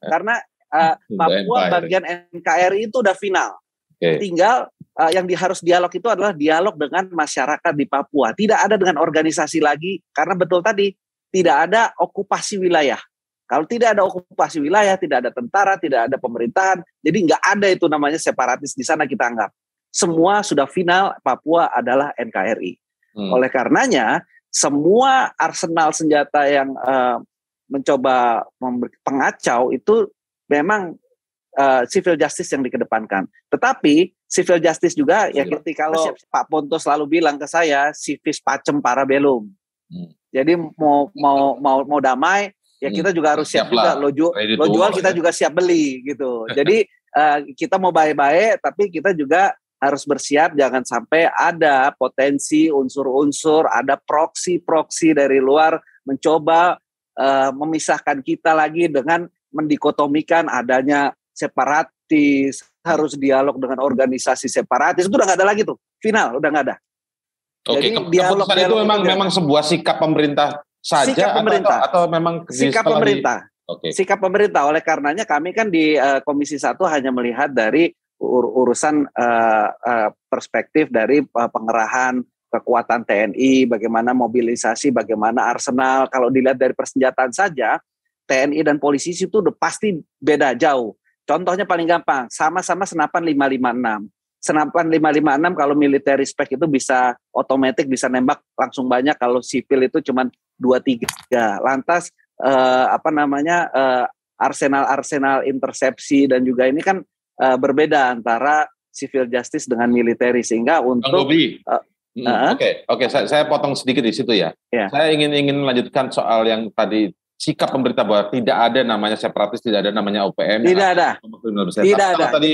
Speaker 1: Karena uh, Papua bagian NKRI itu udah final. Okay. Tinggal uh, yang di, harus dialog itu adalah dialog dengan masyarakat di Papua. Tidak ada dengan organisasi lagi karena betul tadi tidak ada okupasi wilayah. Kalau tidak ada okupasi wilayah, tidak ada tentara, tidak ada pemerintahan, jadi nggak ada itu namanya separatis di sana kita anggap. Semua sudah final, Papua adalah NKRI. Hmm. Oleh karenanya, semua arsenal senjata yang uh, mencoba pengacau itu memang Eh, civil justice yang dikedepankan. Tetapi civil justice juga ya seperti kalau Pak Ponto selalu bilang ke saya, civis pacem para belum. Hmm. Jadi mau mau mau mau damai ya hmm. kita juga harus siap, siap juga lo, ju lo jual kita ya. juga siap beli gitu. Jadi uh, kita mau baik-baik tapi kita juga harus bersiap jangan sampai ada potensi unsur-unsur ada proksi-proksi dari luar mencoba uh, memisahkan kita lagi dengan mendikotomikan adanya separatis, harus dialog dengan organisasi separatis. Itu udah nggak ada lagi tuh. Final udah nggak ada. Oke, Jadi dialog, dialog itu memang memang
Speaker 4: sebuah sikap pemerintah saja sikap pemerintah. Atau,
Speaker 1: atau, atau memang sikap pemerintah. Di... Okay. Sikap pemerintah. Oleh karenanya kami kan di uh, Komisi Satu hanya melihat dari ur urusan uh, uh, perspektif dari uh, pengerahan kekuatan TNI, bagaimana mobilisasi, bagaimana arsenal. Kalau dilihat dari persenjataan saja, TNI dan polisi itu udah pasti beda jauh. Contohnya paling gampang, sama-sama senapan 556. Senapan 556 kalau militer spec itu bisa otomatis bisa nembak langsung banyak kalau sipil itu cuma 2 3. Lantas eh, apa namanya eh, arsenal-arsenal intersepsi dan juga ini kan eh, berbeda antara civil justice dengan militer sehingga untuk eh, hmm, eh? Oke, uh,
Speaker 4: -huh. oke, okay, okay, saya, saya potong sedikit di situ ya. Yeah. Saya ingin ingin melanjutkan soal yang tadi sikap pemerintah bahwa tidak ada namanya separatis, tidak ada namanya OPM. Tidak ada. Tidak ada. Tadi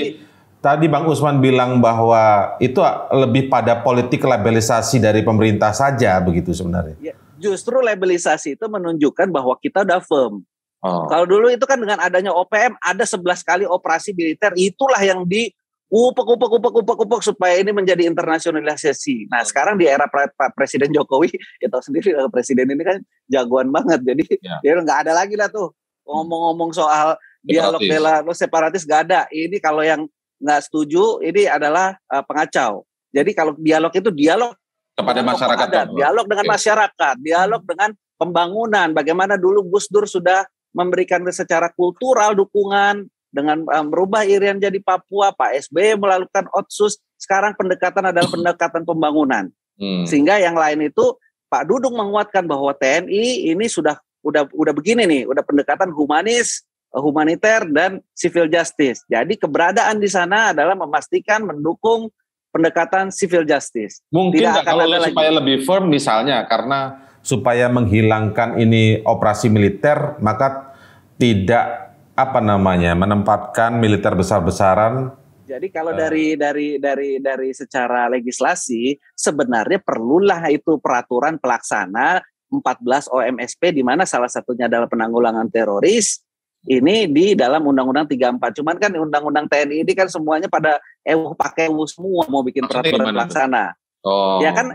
Speaker 4: Tadi Bang Usman bilang bahwa itu lebih pada politik labelisasi dari pemerintah saja begitu sebenarnya.
Speaker 1: Ya, justru labelisasi itu menunjukkan bahwa kita udah firm. Oh. Kalau dulu itu kan dengan adanya OPM ada 11 kali operasi militer itulah yang di kupak kupak kupak kupak kupak supaya ini menjadi internasionalisasi. Nah sekarang di era Pak Presiden Jokowi ya sendiri Presiden ini kan jagoan banget jadi ya. dia nggak ada lagi lah tuh ngomong-ngomong soal dialog bela lo separatis nggak ada. Ini kalau yang nggak setuju ini adalah uh, pengacau. Jadi kalau dialog itu dialog kepada masyarakat, adat, dialog dengan okay. masyarakat, dialog dengan pembangunan. Bagaimana dulu Gus Dur sudah memberikan secara kultural dukungan dengan uh, merubah Irian jadi Papua, Pak SBY melakukan otsus. Sekarang pendekatan adalah pendekatan pembangunan. Hmm. Sehingga yang lain itu Pak Dudung menguatkan bahwa TNI ini sudah udah udah begini nih, udah pendekatan humanis, eh, humaniter dan civil justice. Jadi keberadaan di sana adalah memastikan mendukung pendekatan civil justice. Mungkin Tidak akan kalau ada supaya lagi. lebih
Speaker 4: firm misalnya karena supaya menghilangkan ini operasi militer maka tidak apa namanya menempatkan militer besar-besaran
Speaker 1: jadi kalau eh. dari dari dari dari secara legislasi sebenarnya perlulah itu peraturan pelaksana 14 OMSP di mana salah satunya adalah penanggulangan teroris ini di dalam Undang-Undang 34. Cuman kan Undang-Undang TNI ini kan semuanya pada EU pakai EU semua mau bikin peraturan pelaksana. Oh. Ya kan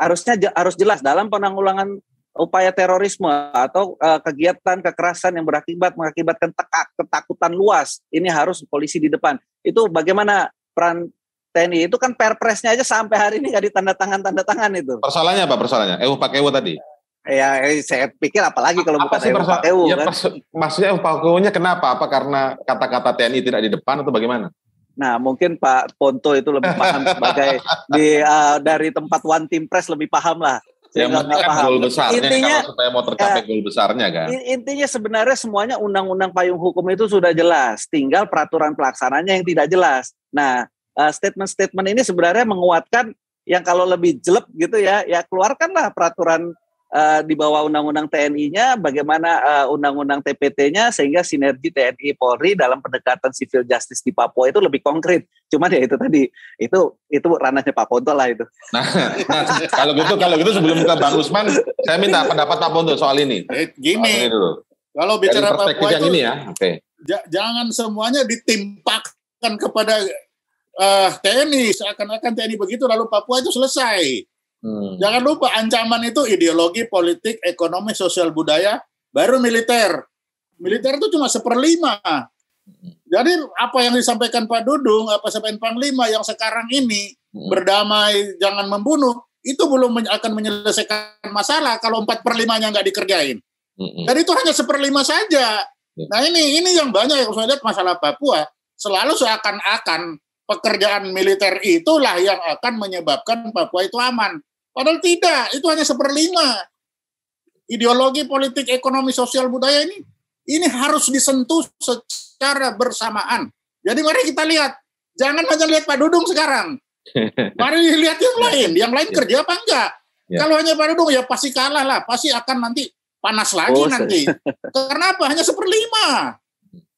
Speaker 1: harusnya harus jelas dalam penanggulangan upaya terorisme atau uh, kegiatan kekerasan yang berakibat mengakibatkan tekak, ketakutan luas. Ini harus polisi di depan. Itu bagaimana peran TNI itu kan perpresnya aja sampai hari ini nggak ditanda tangan tanda tangan itu. Persoalannya apa
Speaker 4: persoalannya? EU pakai EU tadi.
Speaker 1: Ya, eh, saya pikir apalagi kalau apa bukan sih EU persoal- pakai EU ya, kan.
Speaker 4: Maksudnya EU pakai EU-nya kenapa? Apa karena kata-kata TNI tidak di depan atau bagaimana?
Speaker 1: Nah, mungkin Pak Ponto itu lebih paham sebagai di uh, dari tempat one team press lebih paham lah yang kan besarnya intinya, supaya
Speaker 4: mau tercapai ya, gol besarnya kan.
Speaker 1: Intinya sebenarnya semuanya undang-undang payung hukum itu sudah jelas, tinggal peraturan pelaksananya yang tidak jelas. Nah, eh, statement-statement ini sebenarnya menguatkan yang kalau lebih jelek gitu ya, ya keluarkanlah peraturan uh, di bawah undang-undang TNI-nya, bagaimana uh, undang-undang TPT-nya sehingga sinergi TNI Polri dalam pendekatan civil justice di Papua itu lebih konkret. Cuman ya itu tadi itu itu ranahnya Pak Ponto lah itu.
Speaker 4: Nah, nah kalau gitu kalau gitu sebelum ke Bang Usman, saya minta pendapat Pak Ponto soal ini.
Speaker 5: Eh, gini. Soal ini Kalau bicara Dari Papua yang itu, ini ya. Okay.
Speaker 3: jangan semuanya ditimpakan kepada uh, TNI seakan-akan TNI begitu lalu Papua itu selesai Hmm. Jangan lupa ancaman itu ideologi, politik, ekonomi, sosial, budaya, baru militer. Militer itu cuma seperlima. Hmm. Jadi apa yang disampaikan Pak Dudung, apa sampaikan Panglima yang sekarang ini hmm. berdamai, jangan membunuh, itu belum akan menyelesaikan masalah kalau empat perlimanya nggak dikerjain. Hmm. Dan itu hanya seperlima saja. Hmm. Nah ini ini yang banyak yang saya lihat masalah Papua selalu seakan-akan pekerjaan militer itulah yang akan menyebabkan Papua itu aman. Padahal tidak, itu hanya seperlima. Ideologi politik, ekonomi, sosial, budaya ini ini harus disentuh secara bersamaan. Jadi mari kita lihat, jangan hanya lihat Pak Dudung sekarang. Mari lihat yang ya. lain, yang lain ya. kerja apa enggak. Ya. Kalau hanya Pak Dudung ya pasti kalah lah, pasti akan nanti panas lagi oh, nanti. Karena apa? Hanya seperlima.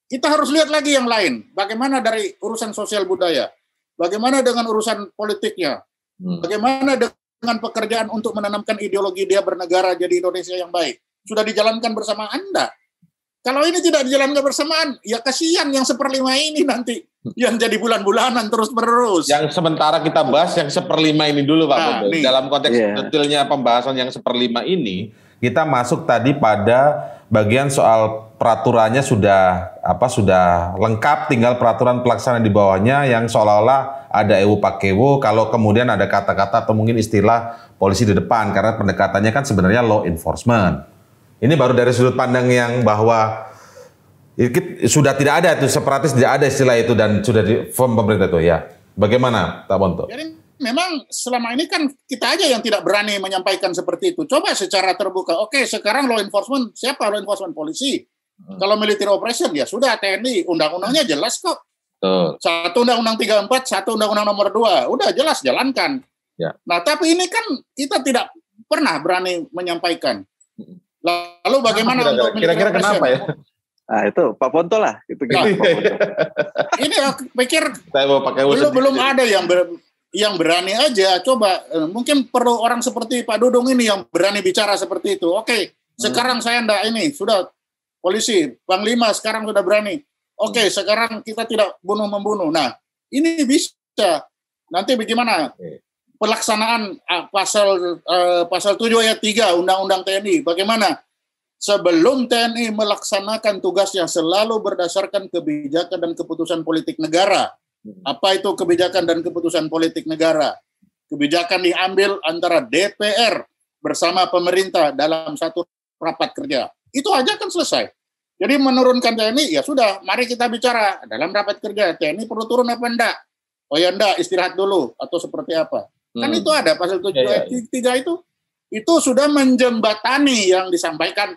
Speaker 3: Kita harus lihat lagi yang lain. Bagaimana dari urusan sosial budaya? Bagaimana dengan urusan politiknya? Hmm. Bagaimana dengan dengan pekerjaan untuk menanamkan ideologi dia bernegara jadi Indonesia yang baik. Sudah dijalankan bersama Anda. Kalau ini tidak dijalankan bersamaan, ya kasihan yang seperlima ini nanti yang jadi bulan-bulanan terus-menerus. Yang sementara kita bahas yang seperlima ini
Speaker 4: dulu Pak nah, Dalam konteks yeah. detailnya pembahasan yang seperlima ini, kita masuk tadi pada bagian soal peraturannya sudah apa sudah lengkap tinggal peraturan pelaksana di bawahnya yang seolah-olah ada EU pakewo kalau kemudian ada kata-kata atau mungkin istilah polisi di depan karena pendekatannya kan sebenarnya law enforcement. Ini baru dari sudut pandang yang bahwa sudah tidak ada itu separatis tidak ada istilah itu dan sudah di form pemerintah itu ya. Bagaimana Pak Bonto?
Speaker 3: memang selama ini kan kita aja yang tidak berani menyampaikan seperti itu. Coba secara terbuka. Oke, sekarang law enforcement siapa law enforcement polisi? Hmm. Kalau military operation ya sudah TNI, undang-undangnya hmm. jelas kok. Hmm. Satu undang-undang 34, satu undang-undang nomor 2. Udah jelas jalankan. Ya. Nah, tapi ini kan kita tidak pernah berani menyampaikan. Hmm. Lalu bagaimana kira untuk kira-kira kenapa ya?
Speaker 1: Ah itu Pak Ponto lah itu iya. gitu. Nah,
Speaker 3: ini ya pikir
Speaker 4: saya mau pakai belum belum
Speaker 3: ada yang yang berani aja coba eh, mungkin perlu orang seperti Pak Dudung ini yang berani bicara seperti itu. Oke, okay, hmm. sekarang saya ndak ini sudah polisi Bang Lima sekarang sudah berani. Oke, okay, hmm. sekarang kita tidak bunuh membunuh. Nah, ini bisa nanti bagaimana pelaksanaan uh, pasal uh, pasal 7 ayat 3 Undang-Undang TNI bagaimana sebelum TNI melaksanakan tugasnya selalu berdasarkan kebijakan dan keputusan politik negara Hmm. Apa itu kebijakan dan keputusan politik negara? Kebijakan diambil antara DPR bersama pemerintah dalam satu rapat kerja. Itu aja kan selesai. Jadi menurunkan TNI, ya sudah, mari kita bicara. Dalam rapat kerja, TNI perlu turun apa enggak? Oh ya enggak, istirahat dulu. Atau seperti apa? Kan hmm. Kan itu ada, pasal 7 ya, ya. 3 ya. itu. Itu sudah menjembatani yang disampaikan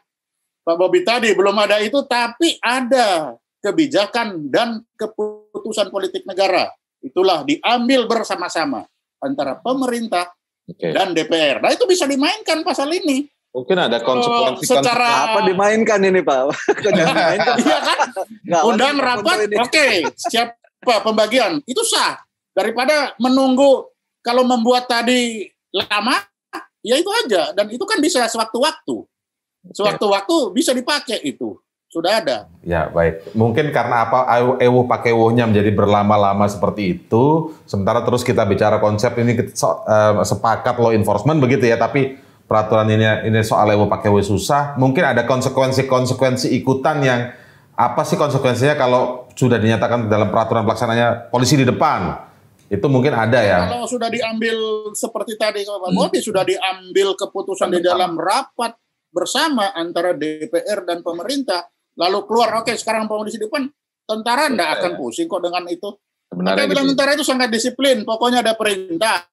Speaker 3: Pak Bobi tadi belum ada itu, tapi ada kebijakan dan keputusan politik negara. Itulah diambil bersama-sama antara pemerintah
Speaker 5: okay. dan DPR. Nah
Speaker 3: itu bisa dimainkan pasal ini.
Speaker 5: Mungkin ada oh, konsekuensi secara
Speaker 3: apa dimainkan
Speaker 1: ini Pak? dimainkan, Pak. iya kan? Nggak Undang rapat, oke. Okay.
Speaker 3: Siapa pembagian? Itu sah. Daripada menunggu kalau membuat tadi lama, ya itu aja. Dan itu kan bisa sewaktu-waktu. Sewaktu-waktu bisa dipakai itu sudah ada.
Speaker 4: Ya baik. Mungkin karena apa ewu eh, pakai wohnya menjadi berlama-lama seperti itu. Sementara terus kita bicara konsep ini so, sepakat law enforcement begitu ya. Tapi peraturan ini ini soal ewu eh, pakai wo susah. Mungkin ada konsekuensi-konsekuensi ikutan yang apa sih konsekuensinya kalau sudah dinyatakan dalam peraturan pelaksananya polisi di depan? Itu mungkin ada ya. Kalau
Speaker 3: sudah diambil seperti tadi Pak Bobi hmm. sudah diambil keputusan di dalam rapat bersama antara DPR dan pemerintah lalu keluar oke sekarang pengungsi di depan tentara tidak akan pusing kok dengan itu Sebenarnya bilang gitu. tentara itu sangat disiplin pokoknya ada perintah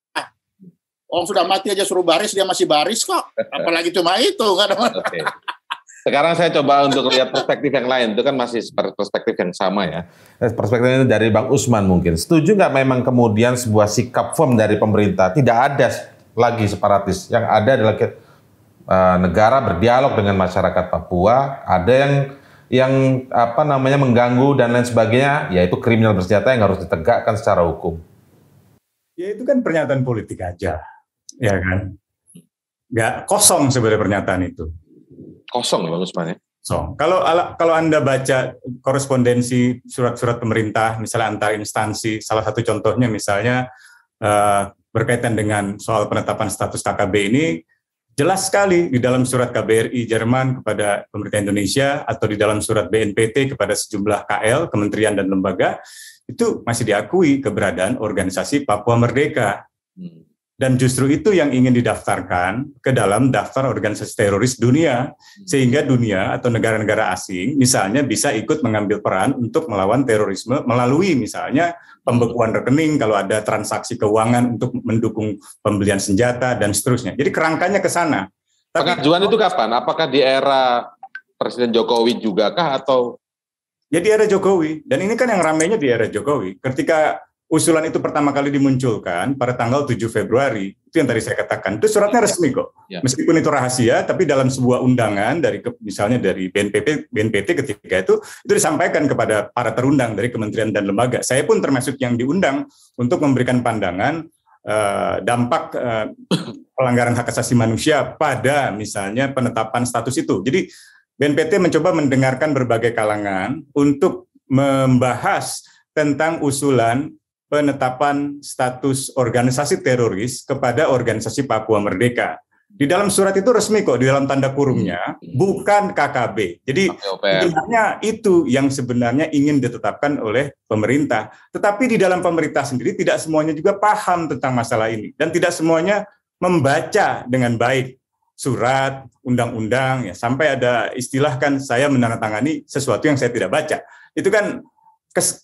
Speaker 3: Orang sudah mati aja suruh baris dia masih baris kok apalagi cuma itu kan okay.
Speaker 4: sekarang saya coba untuk lihat perspektif yang lain itu kan masih perspektif yang sama ya eh, Perspektif ini dari Bang Usman mungkin setuju nggak memang kemudian sebuah sikap firm dari pemerintah tidak ada lagi separatis yang ada adalah eh, negara berdialog dengan masyarakat Papua, ada yang yang apa namanya mengganggu dan lain sebagainya, yaitu kriminal bersenjata yang harus ditegakkan secara hukum.
Speaker 2: Ya itu kan pernyataan politik
Speaker 4: aja, ya kan? Gak kosong sebenarnya pernyataan itu. Kosong
Speaker 2: ya bagus banget. So, kalau kalau anda baca korespondensi surat-surat pemerintah, misalnya antar instansi, salah satu contohnya misalnya uh, berkaitan dengan soal penetapan status KKB ini, jelas sekali di dalam surat KBRI Jerman kepada pemerintah Indonesia atau di dalam surat BNPT kepada sejumlah KL, kementerian dan lembaga, itu masih diakui keberadaan organisasi Papua Merdeka. Hmm dan justru itu yang ingin didaftarkan ke dalam daftar organisasi teroris dunia hmm. sehingga dunia atau negara-negara asing misalnya bisa ikut mengambil peran untuk melawan terorisme melalui misalnya pembekuan rekening kalau ada transaksi keuangan untuk mendukung pembelian senjata dan seterusnya. Jadi kerangkanya ke sana.
Speaker 4: pengajuan itu kapan? Apakah di era Presiden Jokowi juga kah atau Ya di era Jokowi dan ini kan yang ramainya
Speaker 2: di era Jokowi ketika usulan itu pertama kali dimunculkan pada tanggal 7 Februari. Itu yang tadi saya katakan. Itu suratnya iya. resmi kok. Ya. Meskipun itu rahasia, tapi dalam sebuah undangan dari misalnya dari BNPP, BNPT ketika itu itu disampaikan kepada para terundang dari kementerian dan lembaga. Saya pun termasuk yang diundang untuk memberikan pandangan eh, dampak eh, pelanggaran hak asasi manusia pada misalnya penetapan status itu. Jadi BNPT mencoba mendengarkan berbagai kalangan untuk membahas tentang usulan penetapan status organisasi teroris kepada organisasi Papua Merdeka. Di dalam surat itu resmi kok di dalam tanda kurungnya hmm. bukan KKB. Jadi sebenarnya itu yang sebenarnya ingin ditetapkan oleh pemerintah. Tetapi di dalam pemerintah sendiri tidak semuanya juga paham tentang masalah ini dan tidak semuanya membaca dengan baik surat, undang-undang ya sampai ada istilah kan saya menandatangani sesuatu yang saya tidak baca. Itu kan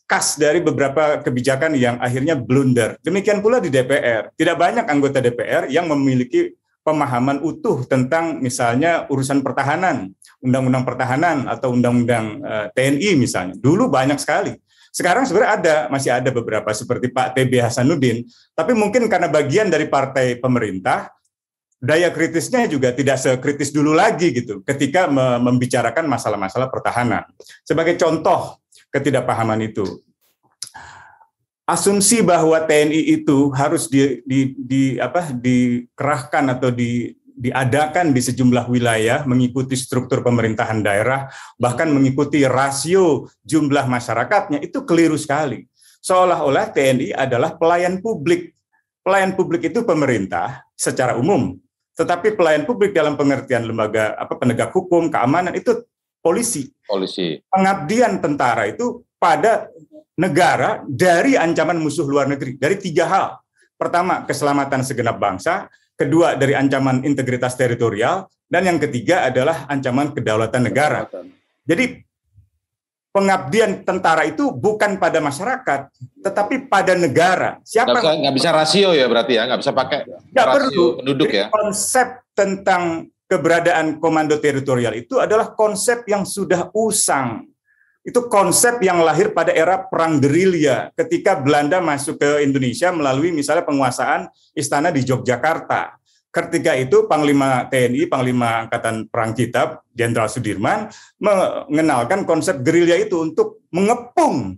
Speaker 2: kas dari beberapa kebijakan yang akhirnya blunder. Demikian pula di DPR. Tidak banyak anggota DPR yang memiliki pemahaman utuh tentang misalnya urusan pertahanan, undang-undang pertahanan atau undang-undang eh, TNI misalnya. Dulu banyak sekali. Sekarang sebenarnya ada, masih ada beberapa seperti Pak TB Hasanuddin, tapi mungkin karena bagian dari partai pemerintah, daya kritisnya juga tidak sekritis dulu lagi gitu ketika membicarakan masalah-masalah pertahanan. Sebagai contoh, ketidakpahaman itu. Asumsi bahwa TNI itu harus di, di, di apa dikerahkan atau di diadakan di sejumlah wilayah mengikuti struktur pemerintahan daerah bahkan mengikuti rasio jumlah masyarakatnya itu keliru sekali. Seolah-olah TNI adalah pelayan publik. Pelayan publik itu pemerintah secara umum, tetapi pelayan publik dalam pengertian lembaga apa penegak hukum, keamanan itu polisi. Polisi. Pengabdian tentara itu pada negara dari ancaman musuh luar negeri dari tiga hal. Pertama, keselamatan segenap bangsa, kedua dari ancaman integritas teritorial dan yang ketiga adalah ancaman kedaulatan negara. Jadi pengabdian tentara itu bukan pada masyarakat, tetapi pada negara. Siapa nggak bisa rasio
Speaker 4: ya berarti ya, nggak bisa pakai rasio perlu penduduk Jadi, ya.
Speaker 2: Konsep tentang keberadaan komando teritorial itu adalah konsep yang sudah usang. Itu konsep yang lahir pada era perang gerilya ketika Belanda masuk ke Indonesia melalui misalnya penguasaan istana di Yogyakarta. Ketika itu Panglima TNI, Panglima Angkatan Perang Kitab, Jenderal Sudirman mengenalkan konsep gerilya itu untuk mengepung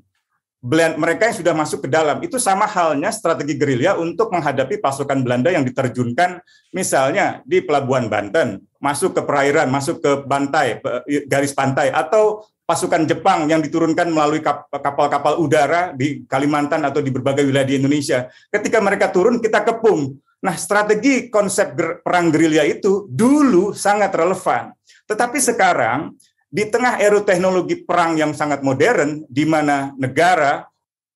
Speaker 2: Belanda, mereka yang sudah masuk ke dalam itu sama halnya strategi gerilya untuk menghadapi pasukan Belanda yang diterjunkan misalnya di pelabuhan Banten, masuk ke perairan, masuk ke pantai, garis pantai atau pasukan Jepang yang diturunkan melalui kapal-kapal udara di Kalimantan atau di berbagai wilayah di Indonesia. Ketika mereka turun kita kepung. Nah, strategi konsep perang gerilya itu dulu sangat relevan. Tetapi sekarang di tengah era teknologi perang yang sangat modern, di mana negara,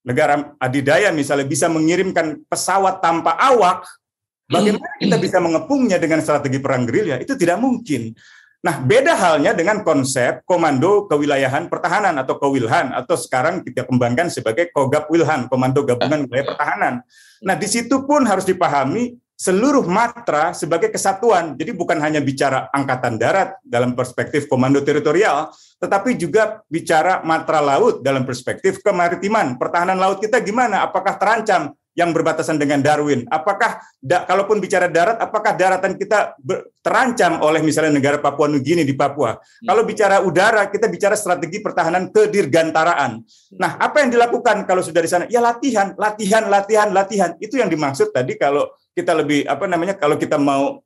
Speaker 2: negara adidaya misalnya bisa mengirimkan pesawat tanpa awak, bagaimana kita bisa mengepungnya dengan strategi perang gerilya? Itu tidak mungkin. Nah, beda halnya dengan konsep komando kewilayahan pertahanan atau kewilhan atau sekarang kita kembangkan sebagai kogap wilhan, komando gabungan wilayah pertahanan. Nah, di situ pun harus dipahami seluruh matra sebagai kesatuan. Jadi bukan hanya bicara angkatan darat dalam perspektif komando teritorial, tetapi juga bicara matra laut dalam perspektif kemaritiman. Pertahanan laut kita gimana? Apakah terancam yang berbatasan dengan Darwin? Apakah da, kalaupun bicara darat, apakah daratan kita terancam oleh misalnya negara Papua Nugini di Papua? Hmm. Kalau bicara udara, kita bicara strategi pertahanan kedirgantaraan. Hmm. Nah, apa yang dilakukan kalau sudah di sana? Ya latihan, latihan, latihan, latihan. Itu yang dimaksud tadi kalau kita lebih apa namanya kalau kita mau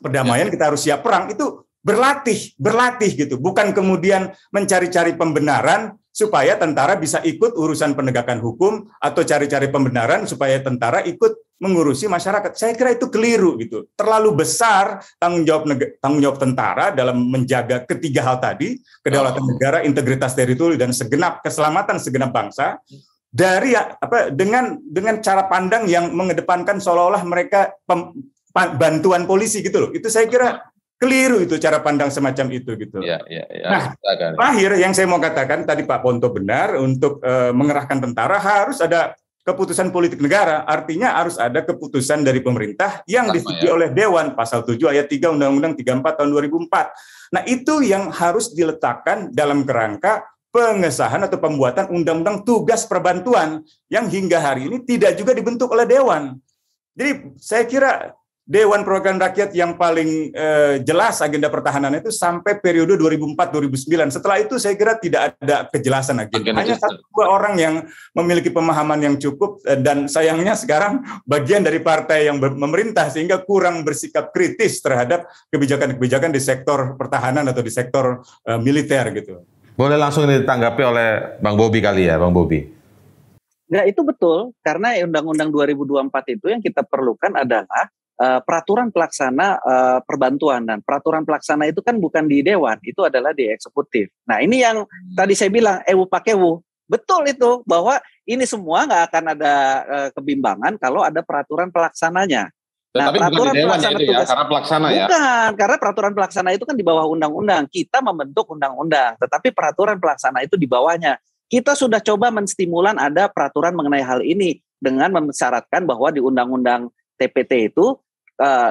Speaker 2: perdamaian ya. kita harus siap perang itu berlatih berlatih gitu bukan kemudian mencari-cari pembenaran supaya tentara bisa ikut urusan penegakan hukum atau cari-cari pembenaran supaya tentara ikut mengurusi masyarakat saya kira itu keliru gitu terlalu besar tanggung jawab tanggung jawab tentara dalam menjaga ketiga hal tadi kedaulatan oh. negara integritas teritori dan segenap keselamatan segenap bangsa dari ya, apa dengan dengan cara pandang yang mengedepankan seolah-olah mereka pem, bantuan polisi gitu loh. Itu saya kira keliru itu cara pandang semacam itu gitu.
Speaker 5: Ya, ya, ya. Nah, Akan. terakhir
Speaker 2: yang saya mau katakan tadi Pak Ponto benar untuk e, mengerahkan tentara harus ada keputusan politik negara. Artinya harus ada keputusan dari pemerintah yang disetujui ya. oleh dewan pasal 7 ayat 3 Undang-Undang 34 tahun 2004. Nah, itu yang harus diletakkan dalam kerangka pengesahan atau pembuatan undang-undang tugas perbantuan yang hingga hari ini tidak juga dibentuk oleh dewan. Jadi saya kira Dewan Perwakilan Rakyat yang paling eh, jelas agenda pertahanan itu sampai periode 2004-2009. Setelah itu saya kira tidak ada kejelasan agenda. Hanya satu dua orang yang memiliki pemahaman yang cukup eh, dan sayangnya sekarang bagian dari partai yang memerintah sehingga kurang bersikap kritis terhadap kebijakan-kebijakan di sektor pertahanan atau di sektor
Speaker 4: eh, militer gitu. Boleh langsung ditanggapi oleh Bang Bobi kali ya, Bang Bobi.
Speaker 1: Enggak, itu betul. Karena Undang-Undang 2024 itu yang kita perlukan adalah uh, peraturan pelaksana uh, perbantuan. Dan peraturan pelaksana itu kan bukan di Dewan, itu adalah di eksekutif. Nah ini yang tadi saya bilang, ewu pakewu. Betul itu, bahwa ini semua nggak akan ada uh, kebimbangan kalau ada peraturan pelaksananya. Nah, tapi peraturan bukan ya pelaksana itu ya, karena pelaksana bukan, ya. Bukan, karena peraturan pelaksana itu kan di bawah undang-undang. Kita membentuk undang-undang, tetapi peraturan pelaksana itu di bawahnya. Kita sudah coba menstimulan ada peraturan mengenai hal ini dengan mensyaratkan bahwa di undang-undang TPT itu eh,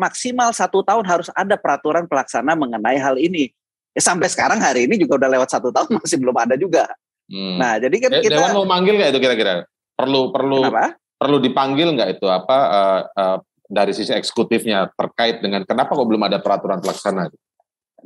Speaker 1: maksimal satu tahun harus ada peraturan pelaksana mengenai hal ini. Ya, sampai sekarang hari ini juga udah lewat satu tahun masih belum ada juga. Hmm. Nah, jadi kan kita Dewan
Speaker 4: mau manggil nggak itu kira-kira? Perlu perlu perlu dipanggil nggak itu apa uh, uh, dari sisi eksekutifnya terkait dengan kenapa kok belum ada peraturan pelaksana?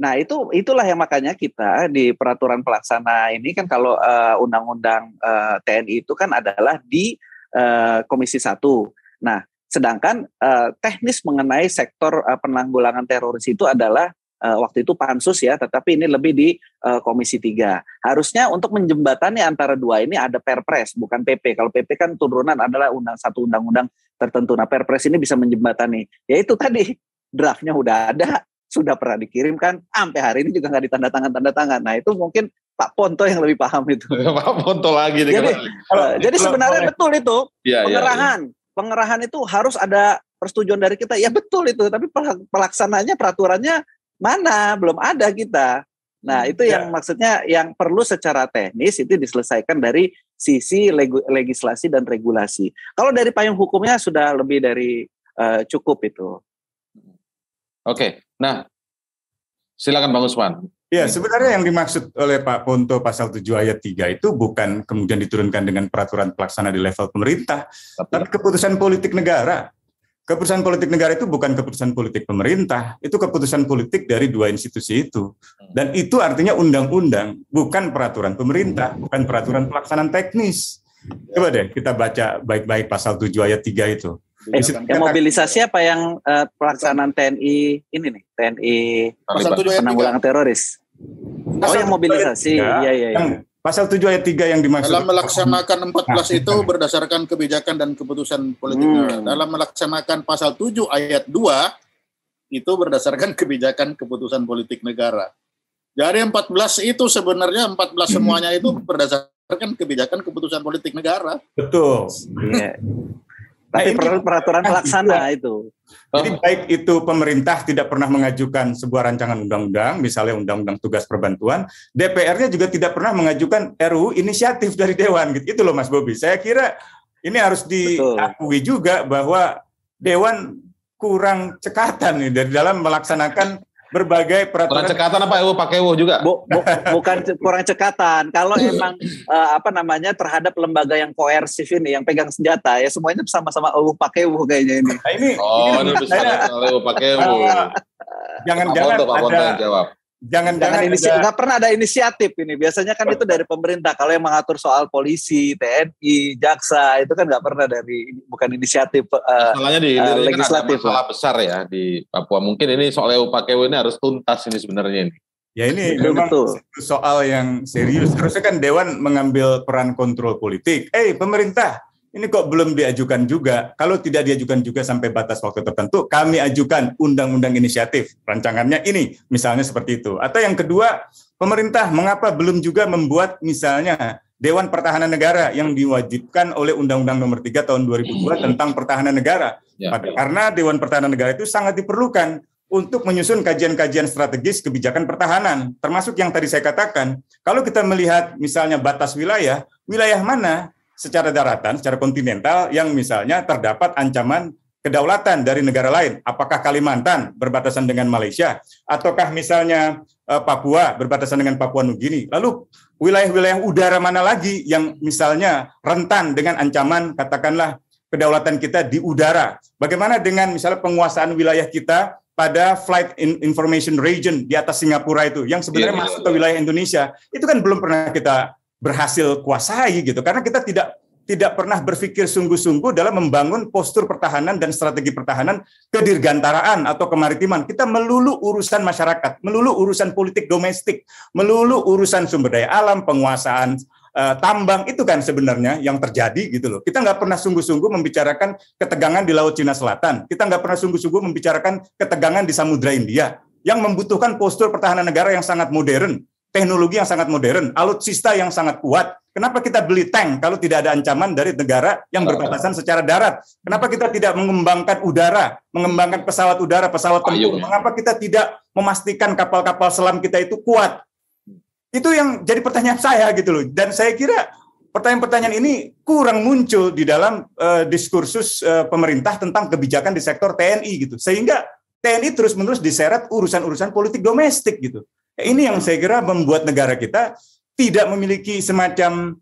Speaker 1: Nah itu itulah yang makanya kita di peraturan pelaksana ini kan kalau uh, undang-undang uh, TNI itu kan adalah di uh, Komisi Satu. Nah sedangkan uh, teknis mengenai sektor uh, penanggulangan teroris itu adalah Eh, waktu itu pansus ya, tetapi ini lebih di uh, Komisi 3. Harusnya untuk menjembatani antara dua ini ada Perpres, bukan PP. Kalau PP kan turunan adalah undang satu undang-undang tertentu. Nah, Perpres ini bisa menjembatani. Yaitu tadi draftnya udah ada, sudah pernah dikirimkan, sampai hari ini juga nggak ditanda tangan tanda tangan. Nah, itu mungkin Pak Ponto yang lebih paham itu. Pak Ponto lagi. nih. jadi, uh, jadi sebenarnya betul itu ya, pengerahan. Ya, ya. Pengerahan itu harus ada persetujuan dari kita. Ya betul itu, tapi pelaksananya peraturannya Mana? Belum ada kita. Nah, hmm, itu ya. yang maksudnya yang perlu secara teknis itu diselesaikan dari sisi leg- legislasi dan regulasi. Kalau dari payung hukumnya sudah lebih dari uh, cukup itu.
Speaker 4: Oke. Nah, silakan Bang Usman.
Speaker 2: Ya, sebenarnya yang dimaksud oleh Pak Ponto pasal 7 ayat 3 itu bukan kemudian diturunkan dengan peraturan pelaksana di level pemerintah, tapi keputusan politik negara Keputusan politik negara itu bukan keputusan politik pemerintah, itu keputusan politik dari dua institusi itu. Hmm. Dan itu artinya undang-undang, bukan peraturan pemerintah, bukan peraturan pelaksanaan teknis. Coba deh kita baca baik-baik pasal 7 ayat 3 itu. Eh, yang mobilisasi
Speaker 1: apa yang uh, pelaksanaan TNI ini nih, TNI pasal penanggulangan teroris. Pasal oh yang mobilisasi, iya iya. iya.
Speaker 2: Pasal 7 ayat 3 yang dimaksud. Dalam melaksanakan
Speaker 3: 14 nah. itu berdasarkan kebijakan dan keputusan politik. Hmm. Dalam melaksanakan pasal 7 ayat 2 itu berdasarkan kebijakan keputusan politik negara. Jadi 14 itu sebenarnya 14 semuanya itu berdasarkan kebijakan keputusan politik negara.
Speaker 5: Betul. Iya.
Speaker 3: Tapi nah, peraturan pelaksana itu.
Speaker 2: itu. Jadi oh. baik itu pemerintah tidak pernah mengajukan sebuah rancangan undang-undang, misalnya undang-undang tugas perbantuan, DPR-nya juga tidak pernah mengajukan RUU inisiatif dari dewan gitu. Itu loh Mas Bobi. Saya kira ini harus diakui juga bahwa dewan kurang cekatan nih dari dalam melaksanakan berbagai peraturan. Kurang cekatan apa
Speaker 1: ewo pakai ewo juga? Bu, bu, bukan kurang cekatan. Kalau hmm. emang uh, apa namanya terhadap lembaga yang koersif ini yang pegang senjata ya semuanya sama-sama ewo pakai ewo kayaknya ini. Nah, ini oh, ini, ini kan bisa ewo pakai ewo.
Speaker 5: Jangan-jangan ada jawab.
Speaker 1: Jangan, jangan jangan inisiatif nggak pernah ada inisiatif ini biasanya kan itu dari pemerintah kalau yang mengatur soal polisi TNI jaksa itu kan nggak pernah dari bukan inisiatif uh, masalahnya di uh, legislatif kan masalah
Speaker 4: besar ya di Papua mungkin ini soal EU ini harus tuntas ini sebenarnya ini ya
Speaker 1: ini Betul. memang
Speaker 2: soal yang serius harusnya kan Dewan mengambil peran kontrol politik eh hey, pemerintah ini kok belum diajukan juga. Kalau tidak diajukan juga sampai batas waktu tertentu, kami ajukan undang-undang inisiatif. Rancangannya ini, misalnya seperti itu. Atau yang kedua, pemerintah mengapa belum juga membuat misalnya Dewan Pertahanan Negara yang diwajibkan oleh Undang-Undang Nomor 3 tahun 2002 tentang pertahanan negara. Ya, ya. Karena Dewan Pertahanan Negara itu sangat diperlukan untuk menyusun kajian-kajian strategis kebijakan pertahanan, termasuk yang tadi saya katakan. Kalau kita melihat misalnya batas wilayah, wilayah mana secara daratan, secara kontinental yang misalnya terdapat ancaman kedaulatan dari negara lain. Apakah Kalimantan berbatasan dengan Malaysia ataukah misalnya eh, Papua berbatasan dengan Papua Nugini? Lalu wilayah-wilayah udara mana lagi yang misalnya rentan dengan ancaman katakanlah kedaulatan kita di udara? Bagaimana dengan misalnya penguasaan wilayah kita pada flight information region di atas Singapura itu yang sebenarnya yeah, masuk yeah. ke iya. wilayah Indonesia itu kan belum pernah kita berhasil kuasai gitu karena kita tidak tidak pernah berpikir sungguh-sungguh dalam membangun postur pertahanan dan strategi pertahanan kedirgantaraan atau kemaritiman. Kita melulu urusan masyarakat, melulu urusan politik domestik, melulu urusan sumber daya alam, penguasaan uh, tambang itu kan sebenarnya yang terjadi gitu loh. Kita nggak pernah sungguh-sungguh membicarakan ketegangan di Laut Cina Selatan. Kita nggak pernah sungguh-sungguh membicarakan ketegangan di Samudra India yang membutuhkan postur pertahanan negara yang sangat modern teknologi yang sangat modern, alutsista yang sangat kuat. Kenapa kita beli tank kalau tidak ada ancaman dari negara yang berbatasan secara darat? Kenapa kita tidak mengembangkan udara, mengembangkan pesawat udara, pesawat tempur? Ya. Mengapa kita tidak memastikan kapal-kapal selam kita itu kuat? Itu yang jadi pertanyaan saya gitu loh. Dan saya kira pertanyaan-pertanyaan ini kurang muncul di dalam uh, diskursus uh, pemerintah tentang kebijakan di sektor TNI gitu. Sehingga TNI terus-menerus diseret urusan-urusan politik domestik gitu. Ini yang saya kira membuat negara kita tidak memiliki semacam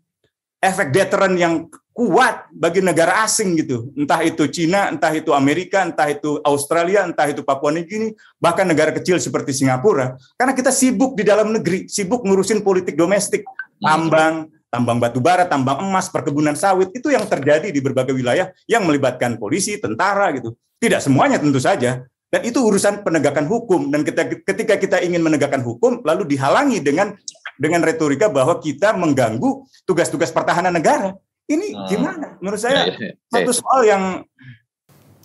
Speaker 2: efek deteren yang kuat bagi negara asing gitu. Entah itu Cina, entah itu Amerika, entah itu Australia, entah itu Papua New Guinea, bahkan negara kecil seperti Singapura. Karena kita sibuk di dalam negeri, sibuk ngurusin politik domestik, tambang, tambang batu bara, tambang emas, perkebunan sawit, itu yang terjadi di berbagai wilayah yang melibatkan polisi, tentara gitu. Tidak semuanya tentu saja, dan itu urusan penegakan hukum. Dan ketika kita ingin menegakkan hukum, lalu dihalangi dengan dengan retorika bahwa kita mengganggu tugas-tugas pertahanan negara. Ini ah. gimana? Menurut saya
Speaker 5: iya, iya, iya.
Speaker 4: satu soal yang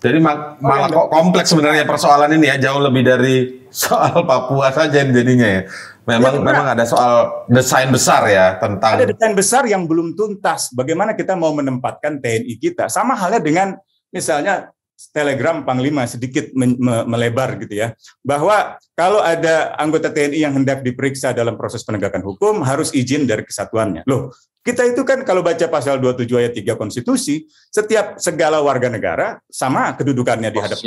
Speaker 4: jadi mal malah kok kompleks sebenarnya persoalan ini ya jauh lebih dari soal Papua saja jadinya ya. Memang ya, memang ada soal desain besar ya tentang ada
Speaker 2: desain besar yang belum tuntas. Bagaimana kita mau menempatkan TNI kita? Sama halnya dengan misalnya telegram Panglima sedikit me me melebar gitu ya, bahwa kalau ada anggota TNI yang hendak diperiksa dalam proses penegakan hukum harus izin dari kesatuannya. Loh, kita itu kan kalau baca pasal 27 ayat 3 konstitusi, setiap segala warga negara sama kedudukannya di hadapan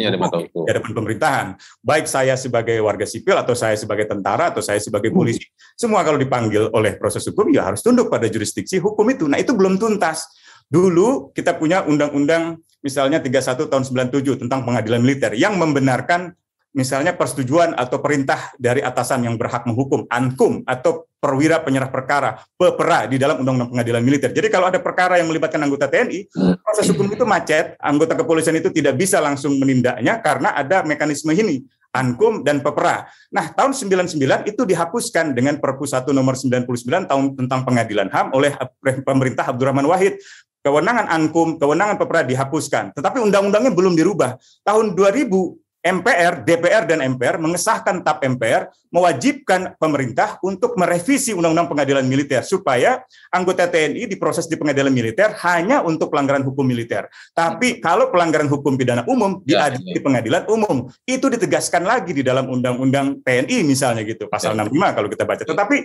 Speaker 2: di hadapan pemerintahan. Baik saya sebagai warga sipil atau saya sebagai tentara atau saya sebagai polisi, semua kalau dipanggil oleh proses hukum ya harus tunduk pada jurisdiksi hukum itu. Nah, itu belum tuntas. Dulu kita punya undang-undang misalnya 31 tahun 97 tentang pengadilan militer yang membenarkan misalnya persetujuan atau perintah dari atasan yang berhak menghukum, ankum atau perwira penyerah perkara, pepera di dalam Undang-Undang Pengadilan Militer. Jadi kalau ada perkara yang melibatkan anggota TNI, proses hukum itu macet, anggota kepolisian itu tidak bisa langsung menindaknya karena ada mekanisme ini, ankum dan pepera. Nah, tahun 99 itu dihapuskan dengan Perpu 1 nomor 99 tahun tentang pengadilan HAM oleh pemerintah Abdurrahman Wahid kewenangan ankum, kewenangan peperah dihapuskan. Tetapi undang-undangnya belum dirubah. Tahun 2000 MPR, DPR dan MPR mengesahkan TAP MPR mewajibkan pemerintah untuk merevisi Undang-Undang Pengadilan Militer supaya anggota TNI diproses di pengadilan militer hanya untuk pelanggaran hukum militer. Tapi hmm. kalau pelanggaran hukum pidana umum ya, ya. diadili ya. di pengadilan umum, itu ditegaskan lagi di dalam Undang-Undang TNI misalnya gitu, pasal ya. 65 kalau kita baca. Ya. Tetapi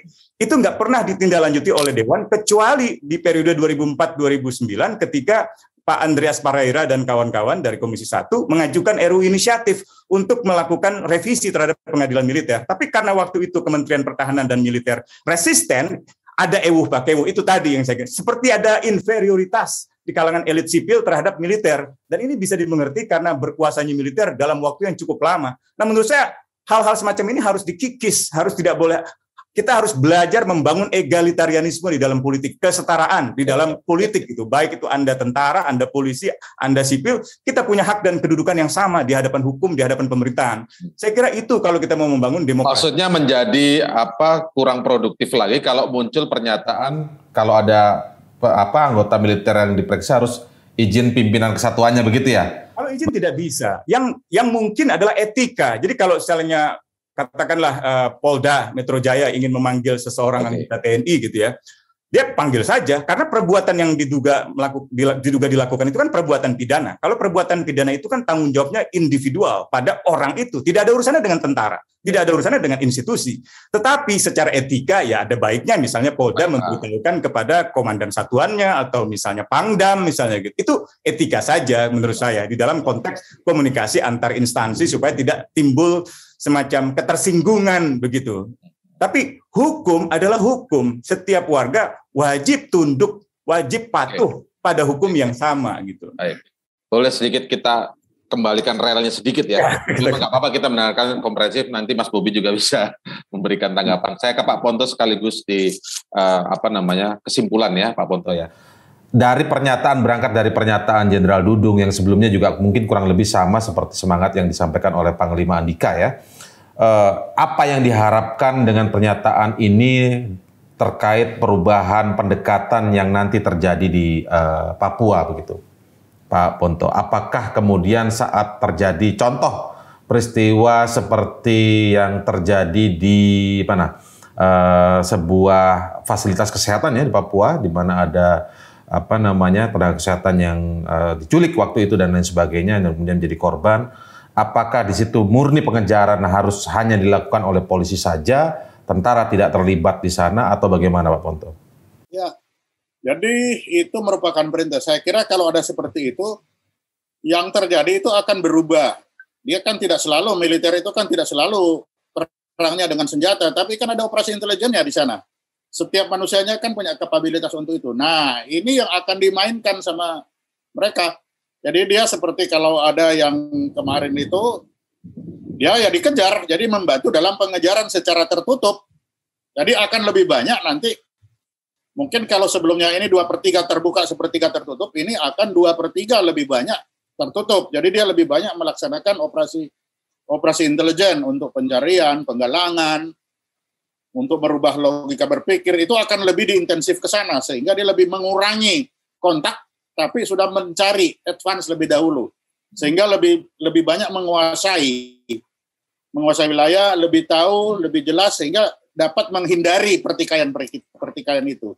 Speaker 2: itu nggak pernah ditindaklanjuti oleh Dewan kecuali di periode 2004-2009 ketika Pak Andreas Pareira dan kawan-kawan dari Komisi 1 mengajukan RU inisiatif untuk melakukan revisi terhadap pengadilan militer. Tapi karena waktu itu Kementerian Pertahanan dan Militer resisten, ada ewuh pakewu itu tadi yang saya kira. Seperti ada inferioritas di kalangan elit sipil terhadap militer. Dan ini bisa dimengerti karena berkuasanya militer dalam waktu yang cukup lama. Nah menurut saya hal-hal semacam ini harus dikikis, harus tidak boleh kita harus belajar membangun egalitarianisme di dalam politik, kesetaraan di dalam politik itu. Baik itu Anda tentara, Anda polisi, Anda sipil, kita punya hak dan kedudukan yang sama di hadapan hukum, di hadapan pemerintahan.
Speaker 4: Saya kira itu
Speaker 2: kalau kita mau membangun demokrasi.
Speaker 4: Maksudnya menjadi apa kurang produktif lagi kalau muncul pernyataan kalau ada apa anggota militer yang diperiksa harus izin pimpinan kesatuannya begitu ya? Kalau izin tidak bisa.
Speaker 2: Yang yang mungkin adalah etika. Jadi kalau misalnya katakanlah uh, Polda Metro Jaya ingin memanggil seseorang okay. anggota TNI gitu ya, dia panggil saja karena perbuatan yang diduga melaku, diduga dilakukan itu kan perbuatan pidana. Kalau perbuatan pidana itu kan tanggung jawabnya individual pada orang itu, tidak ada urusannya dengan tentara, tidak ada urusannya dengan institusi. Tetapi secara etika ya ada baiknya misalnya Polda memberitahukan kepada komandan satuannya atau misalnya Pangdam misalnya gitu. Itu etika saja menurut saya di dalam konteks komunikasi antar instansi supaya tidak timbul semacam ketersinggungan begitu. Tapi hukum adalah hukum. Setiap warga wajib tunduk, wajib patuh Baik. pada hukum Baik. yang sama gitu.
Speaker 4: Baik. Boleh sedikit kita kembalikan realnya sedikit ya. ya Cuma nggak apa-apa kita mendengarkan komprehensif. Nanti Mas Bobi juga bisa memberikan tanggapan. Saya ke Pak Ponto sekaligus di uh, apa namanya kesimpulan ya Pak Ponto ya dari pernyataan berangkat dari pernyataan Jenderal Dudung yang sebelumnya juga mungkin kurang lebih sama seperti semangat yang disampaikan oleh Panglima Andika ya. Eh, apa yang diharapkan dengan pernyataan ini terkait perubahan pendekatan yang nanti terjadi di eh, Papua begitu, Pak Ponto? Apakah kemudian saat terjadi contoh peristiwa seperti yang terjadi di mana eh, sebuah fasilitas kesehatan ya di Papua, di mana ada apa namanya tenaga kesehatan yang uh, diculik waktu itu dan lain sebagainya dan kemudian menjadi korban. Apakah di situ murni pengejaran harus hanya dilakukan oleh polisi saja, tentara tidak terlibat di sana atau bagaimana Pak Ponto?
Speaker 5: Ya, jadi itu
Speaker 3: merupakan perintah. Saya kira kalau ada seperti itu, yang terjadi itu akan berubah. Dia kan tidak selalu militer itu kan tidak selalu perangnya dengan senjata, tapi kan ada operasi intelijennya di sana setiap manusianya kan punya kapabilitas untuk itu. Nah, ini yang akan dimainkan sama mereka. Jadi dia seperti kalau ada yang kemarin itu dia ya dikejar, jadi membantu dalam pengejaran secara tertutup. Jadi akan lebih banyak nanti. Mungkin kalau sebelumnya ini dua per 3 terbuka, sepertiga tertutup, ini akan dua per 3 lebih banyak tertutup. Jadi dia lebih banyak melaksanakan operasi operasi intelijen untuk pencarian, penggalangan, untuk merubah logika berpikir itu akan lebih diintensif ke sana sehingga dia lebih mengurangi kontak tapi sudah mencari advance lebih dahulu sehingga lebih lebih banyak menguasai menguasai wilayah lebih tahu lebih jelas sehingga dapat menghindari pertikaian pertikaian itu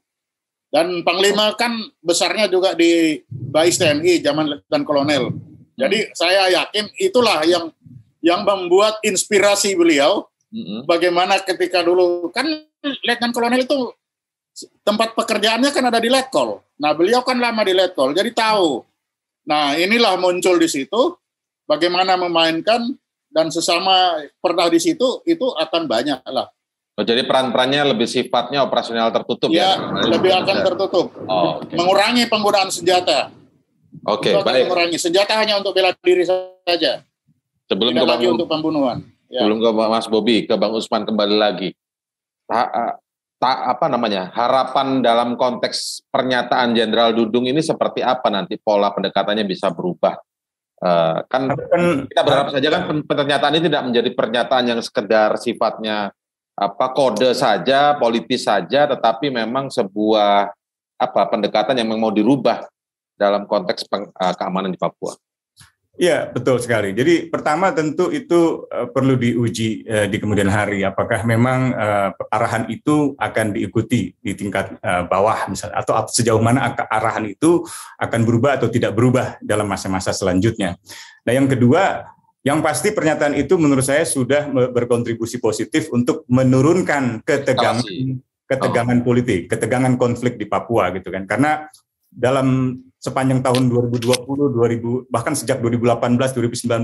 Speaker 3: dan panglima kan besarnya juga di Bais TNI zaman dan kolonel jadi hmm. saya yakin itulah yang yang membuat inspirasi beliau hmm Bagaimana ketika dulu kan letnan kolonel itu tempat pekerjaannya kan ada di letkol. Nah beliau kan lama di letkol, jadi tahu. Nah inilah muncul di situ bagaimana memainkan dan sesama pernah di situ itu akan banyak lah.
Speaker 4: Oh, jadi peran-perannya lebih sifatnya operasional tertutup ya? ya? lebih akan tertutup. Oh, okay. Mengurangi
Speaker 3: penggunaan senjata.
Speaker 4: Oke, okay, baik. Mengurangi
Speaker 3: senjata hanya untuk bela diri saja.
Speaker 4: Sebelum Tidak lagi untuk
Speaker 3: pembunuhan ya. Belum ke
Speaker 4: Mas Bobi, ke Bang Usman kembali lagi. tak ta, apa namanya? Harapan dalam konteks pernyataan Jenderal Dudung ini seperti apa nanti pola pendekatannya bisa berubah? Uh, kan Harapan, kita berharap saja kan pernyataan ini tidak menjadi pernyataan yang sekedar sifatnya apa kode saja, politis saja, tetapi memang sebuah apa pendekatan yang mau dirubah dalam konteks peng, uh, keamanan di Papua.
Speaker 2: Ya, betul sekali. Jadi pertama tentu itu uh, perlu diuji uh, di kemudian hari apakah memang uh, arahan itu akan diikuti di tingkat uh, bawah misalnya atau sejauh mana arahan itu akan berubah atau tidak berubah dalam masa-masa selanjutnya. Nah, yang kedua yang pasti pernyataan itu menurut saya sudah berkontribusi positif untuk menurunkan ketegangan ketegangan oh. politik, ketegangan konflik di Papua gitu kan. Karena dalam sepanjang tahun 2020, 2000 bahkan sejak 2018, 2019,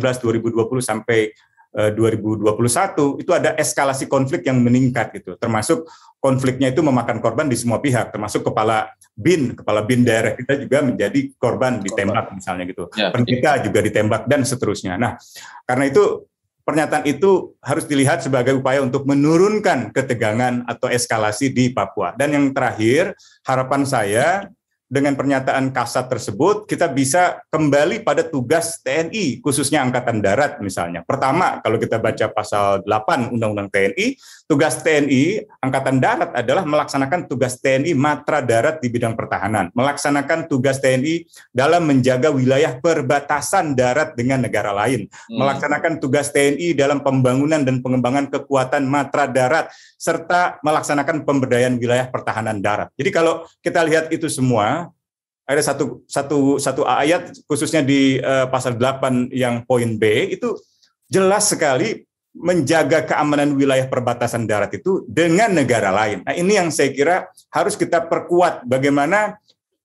Speaker 2: 2020 sampai 2021 eh, itu ada eskalasi konflik yang meningkat gitu. Termasuk konfliknya itu memakan korban di semua pihak, termasuk kepala bin, kepala bin daerah kita juga menjadi korban ditembak korban. misalnya gitu. Ya, Pendeta ya. juga ditembak dan seterusnya. Nah, karena itu pernyataan itu harus dilihat sebagai upaya untuk menurunkan ketegangan atau eskalasi di Papua. Dan yang terakhir, harapan saya dengan pernyataan kasat tersebut kita bisa kembali pada tugas TNI khususnya angkatan darat misalnya. Pertama, kalau kita baca pasal 8 Undang-Undang TNI, Tugas TNI Angkatan Darat adalah melaksanakan tugas TNI matra darat di bidang pertahanan, melaksanakan tugas TNI dalam menjaga wilayah perbatasan darat dengan negara lain, hmm. melaksanakan tugas TNI dalam pembangunan dan pengembangan kekuatan matra darat, serta melaksanakan pemberdayaan wilayah pertahanan darat. Jadi kalau kita lihat itu semua, ada satu satu satu ayat khususnya di uh, pasal 8 yang poin B itu jelas sekali menjaga keamanan wilayah perbatasan darat itu dengan negara lain. Nah, ini yang saya kira harus kita perkuat bagaimana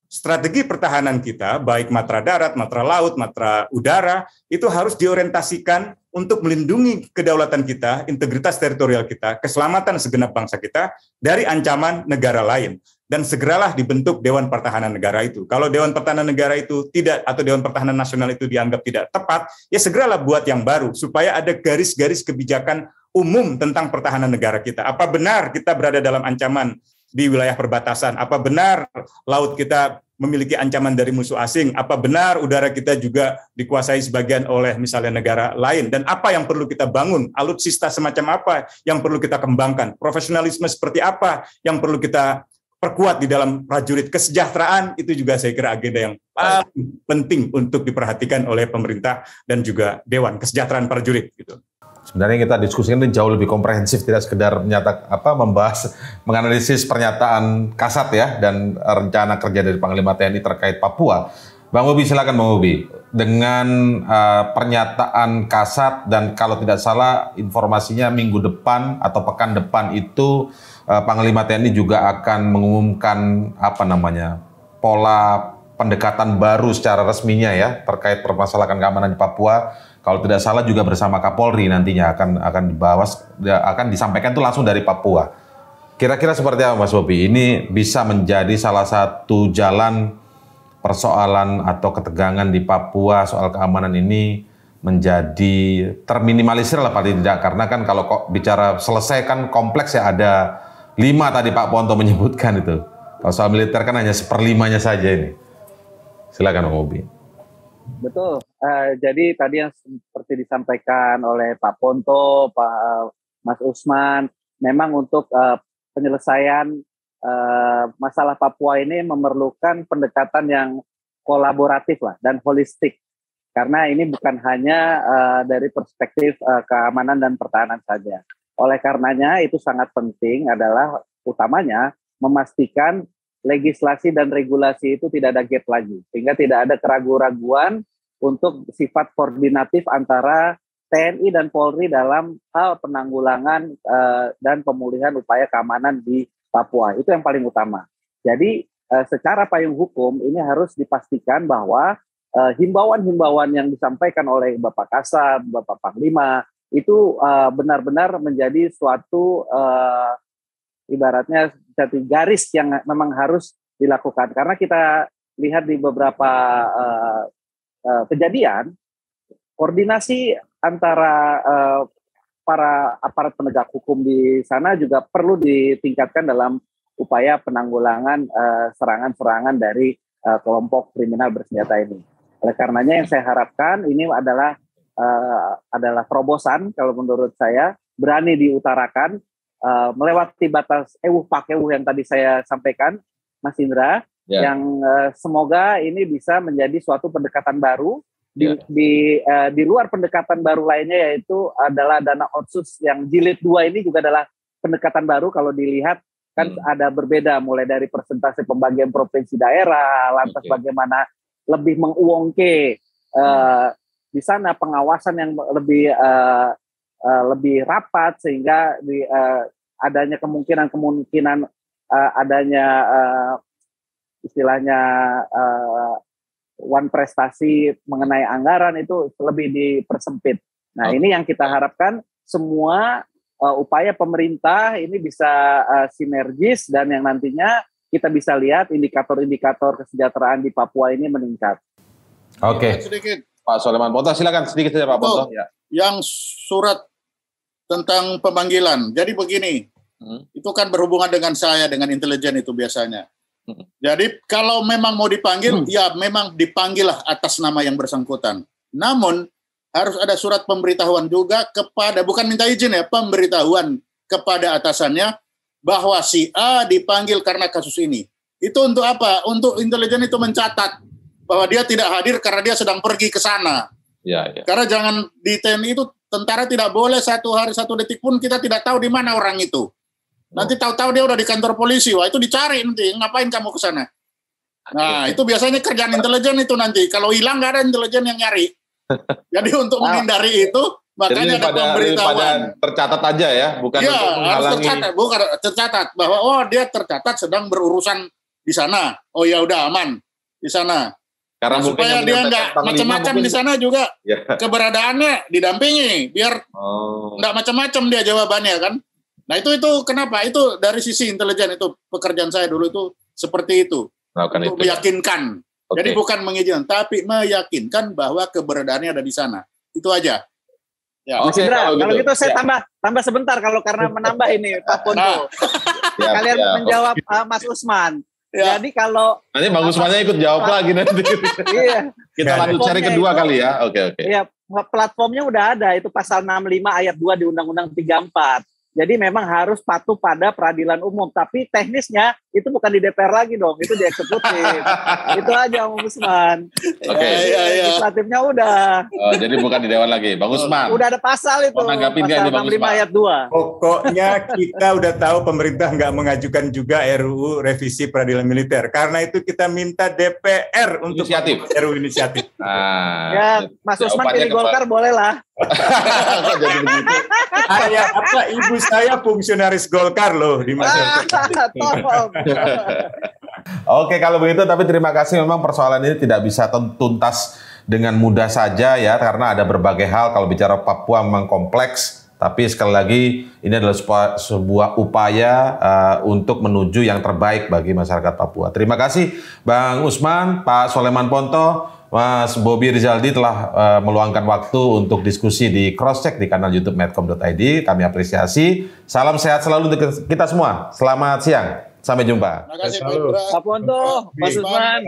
Speaker 2: strategi pertahanan kita baik matra darat, matra laut, matra udara itu harus diorientasikan untuk melindungi kedaulatan kita, integritas teritorial kita, keselamatan segenap bangsa kita dari ancaman negara lain dan segeralah dibentuk Dewan Pertahanan Negara itu. Kalau Dewan Pertahanan Negara itu tidak atau Dewan Pertahanan Nasional itu dianggap tidak tepat, ya segeralah buat yang baru supaya ada garis-garis kebijakan umum tentang pertahanan negara kita. Apa benar kita berada dalam ancaman di wilayah perbatasan? Apa benar laut kita memiliki ancaman dari musuh asing? Apa benar udara kita juga dikuasai sebagian oleh misalnya negara lain? Dan apa yang perlu kita bangun? Alutsista semacam apa yang perlu kita kembangkan? Profesionalisme seperti apa yang perlu kita perkuat di dalam prajurit kesejahteraan itu juga saya kira agenda yang paling penting untuk diperhatikan oleh pemerintah dan juga Dewan
Speaker 4: Kesejahteraan Prajurit gitu. Sebenarnya kita diskusikan ini jauh lebih komprehensif tidak sekedar menyata apa membahas menganalisis pernyataan Kasat ya dan eh, rencana kerja dari Panglima TNI terkait Papua. Bang Bobi silakan Bang Bobi dengan uh, pernyataan Kasat dan kalau tidak salah informasinya minggu depan atau pekan depan itu Eh, Panglima TNI juga akan mengumumkan apa namanya pola pendekatan baru secara resminya ya terkait permasalahan keamanan di Papua. Kalau tidak salah juga bersama Kapolri nantinya akan akan dibawa ya, akan disampaikan itu langsung dari Papua. Kira-kira seperti apa Mas Bobi? Ini bisa menjadi salah satu jalan persoalan atau ketegangan di Papua soal keamanan ini menjadi terminimalisir lah paling tidak karena kan kalau kok bicara selesaikan kompleks ya ada Lima tadi Pak Ponto menyebutkan itu. Kalau soal militer kan hanya seperlimanya saja ini. Silakan Om Obi.
Speaker 1: Betul. Uh, jadi tadi yang seperti disampaikan oleh Pak Ponto, Pak uh, Mas Usman, memang untuk uh, penyelesaian uh, masalah Papua ini memerlukan pendekatan yang kolaboratif lah dan holistik karena ini bukan hanya uh, dari perspektif uh, keamanan dan pertahanan saja. Oleh karenanya itu sangat penting adalah utamanya memastikan legislasi dan regulasi itu tidak ada gap lagi sehingga tidak ada keraguan-raguan untuk sifat koordinatif antara TNI dan Polri dalam hal penanggulangan uh, dan pemulihan upaya keamanan di Papua. Itu yang paling utama. Jadi uh, secara payung hukum ini harus dipastikan bahwa eh, himbauan-himbauan uh, yang disampaikan oleh Bapak Kasab, Bapak Panglima, itu eh, benar-benar uh, menjadi suatu uh, ibaratnya satu garis yang memang harus dilakukan karena kita lihat di beberapa uh, uh, kejadian koordinasi antara uh, para aparat penegak hukum di sana juga perlu ditingkatkan dalam upaya penanggulangan serangan-serangan uh, dari uh, kelompok kriminal bersenjata ini. Oleh karenanya yang saya harapkan ini adalah Eh, adalah terobosan kalau menurut saya berani diutarakan uh, melewati batas ewu pak ewu yang tadi saya sampaikan Mas Indra yeah. yang uh, semoga ini bisa menjadi suatu pendekatan baru di yeah. di uh, di luar pendekatan baru lainnya yaitu adalah dana otsus yang jilid dua ini juga adalah pendekatan baru kalau dilihat kan hmm. ada berbeda mulai dari persentase pembagian provinsi daerah lantas okay. bagaimana lebih menguongke uh, di sana pengawasan yang lebih uh, uh, lebih rapat sehingga di, uh, adanya kemungkinan kemungkinan uh, adanya uh, istilahnya uh, one prestasi mengenai anggaran itu lebih dipersempit. Nah okay. ini yang kita harapkan semua uh, upaya pemerintah ini bisa uh, sinergis dan yang nantinya kita bisa lihat indikator-indikator kesejahteraan di Papua ini meningkat. Oke.
Speaker 4: Okay. Pak Soleman Ponto, silakan sedikit saja Pak Ponto.
Speaker 3: Ya. Yang surat tentang pemanggilan. Jadi begini, hmm. itu kan berhubungan dengan saya dengan intelijen itu biasanya. Hmm. Jadi kalau memang mau dipanggil, hmm. ya memang lah atas nama yang bersangkutan. Namun harus ada surat pemberitahuan juga kepada bukan minta izin ya, pemberitahuan kepada atasannya bahwa si A dipanggil karena kasus ini. Itu untuk apa? Untuk intelijen itu mencatat bahwa dia tidak hadir karena dia sedang pergi ke sana. Ya, ya. Karena jangan di TNI itu tentara tidak boleh satu hari satu detik pun kita tidak tahu di mana orang itu. Nanti oh. tahu-tahu dia udah di kantor polisi, wah itu dicari nanti. Ngapain kamu ke sana? Nah, itu biasanya kerjaan intelijen itu nanti. Kalau hilang nggak ada intelijen yang nyari. Jadi untuk nah. menghindari itu makanya Jadi ada pemberitahuan. Tercatat aja ya, bukan ya, untuk menghalangi. Harus tercatat, bukan tercatat bahwa oh dia tercatat sedang berurusan di sana. Oh ya udah aman di sana.
Speaker 5: Karena nah, supaya dia nggak macam-macam di sana juga ya. keberadaannya
Speaker 3: didampingi biar
Speaker 5: oh. nggak
Speaker 3: macam-macam dia jawabannya kan. Nah itu itu kenapa itu dari sisi intelijen itu pekerjaan saya dulu itu seperti itu
Speaker 4: nah,
Speaker 5: untuk itu. Ya?
Speaker 3: meyakinkan. Okay. Jadi bukan mengizinkan tapi meyakinkan bahwa keberadaannya ada di sana. Itu aja.
Speaker 1: Ya, Oke, okay, kalau, kalau gitu. gitu, saya ya. tambah tambah sebentar kalau karena menambah ini Pak Pondo Nah.
Speaker 4: Ya, kalian ya, menjawab okay. uh,
Speaker 1: eh, Mas Usman. Ya. Jadi kalau nanti Bang Usmannya ikut jawab lagi nanti. iya. Kita lanjut cari kedua itu, kali ya. Oke okay, oke. Okay. Iya, platformnya udah ada itu pasal 65 ayat 2 di Undang-Undang 34. Jadi memang harus patuh pada peradilan umum, tapi teknisnya itu bukan di DPR lagi dong, itu di eksekutif. itu aja Om Usman. Oke. Okay. Ya, ya, ya. Legislatifnya udah. Oh, jadi
Speaker 4: bukan di dewan lagi. Bang Usman. Udah
Speaker 1: ada pasal itu. Menanggapi pasal enggak Bang Usman?
Speaker 4: ayat 2. Pokoknya kita udah tahu pemerintah
Speaker 2: nggak mengajukan juga RUU revisi peradilan militer. Karena itu kita minta DPR untuk inisiatif. RUU inisiatif. Nah, ya, Mas Usman pilih Golkar
Speaker 1: boleh lah jadi Ayah apa
Speaker 4: ibu saya fungsionaris Golkar loh di itu. Ah, Oke kalau begitu tapi terima kasih memang persoalan ini tidak bisa tuntas dengan mudah saja ya karena ada berbagai hal kalau bicara Papua memang kompleks tapi sekali lagi ini adalah sebuah upaya uh, untuk menuju yang terbaik bagi masyarakat Papua. Terima kasih Bang Usman, Pak Soleman Ponto Mas Bobi Rizaldi telah uh, meluangkan waktu untuk diskusi di Cross Check di kanal YouTube medcom.id. Kami apresiasi. Salam sehat selalu untuk kita semua. Selamat siang. Sampai jumpa.
Speaker 5: Terima kasih Pak Ponto, Mas Usman,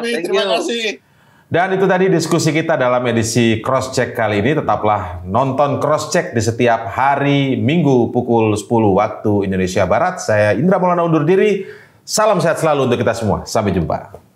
Speaker 5: terima ya, kasih.
Speaker 4: Dan itu tadi diskusi kita dalam edisi cross check kali ini. Tetaplah nonton cross check di setiap hari Minggu pukul 10 waktu Indonesia Barat. Saya Indra Maulana undur diri. Salam sehat selalu untuk kita semua. Sampai jumpa.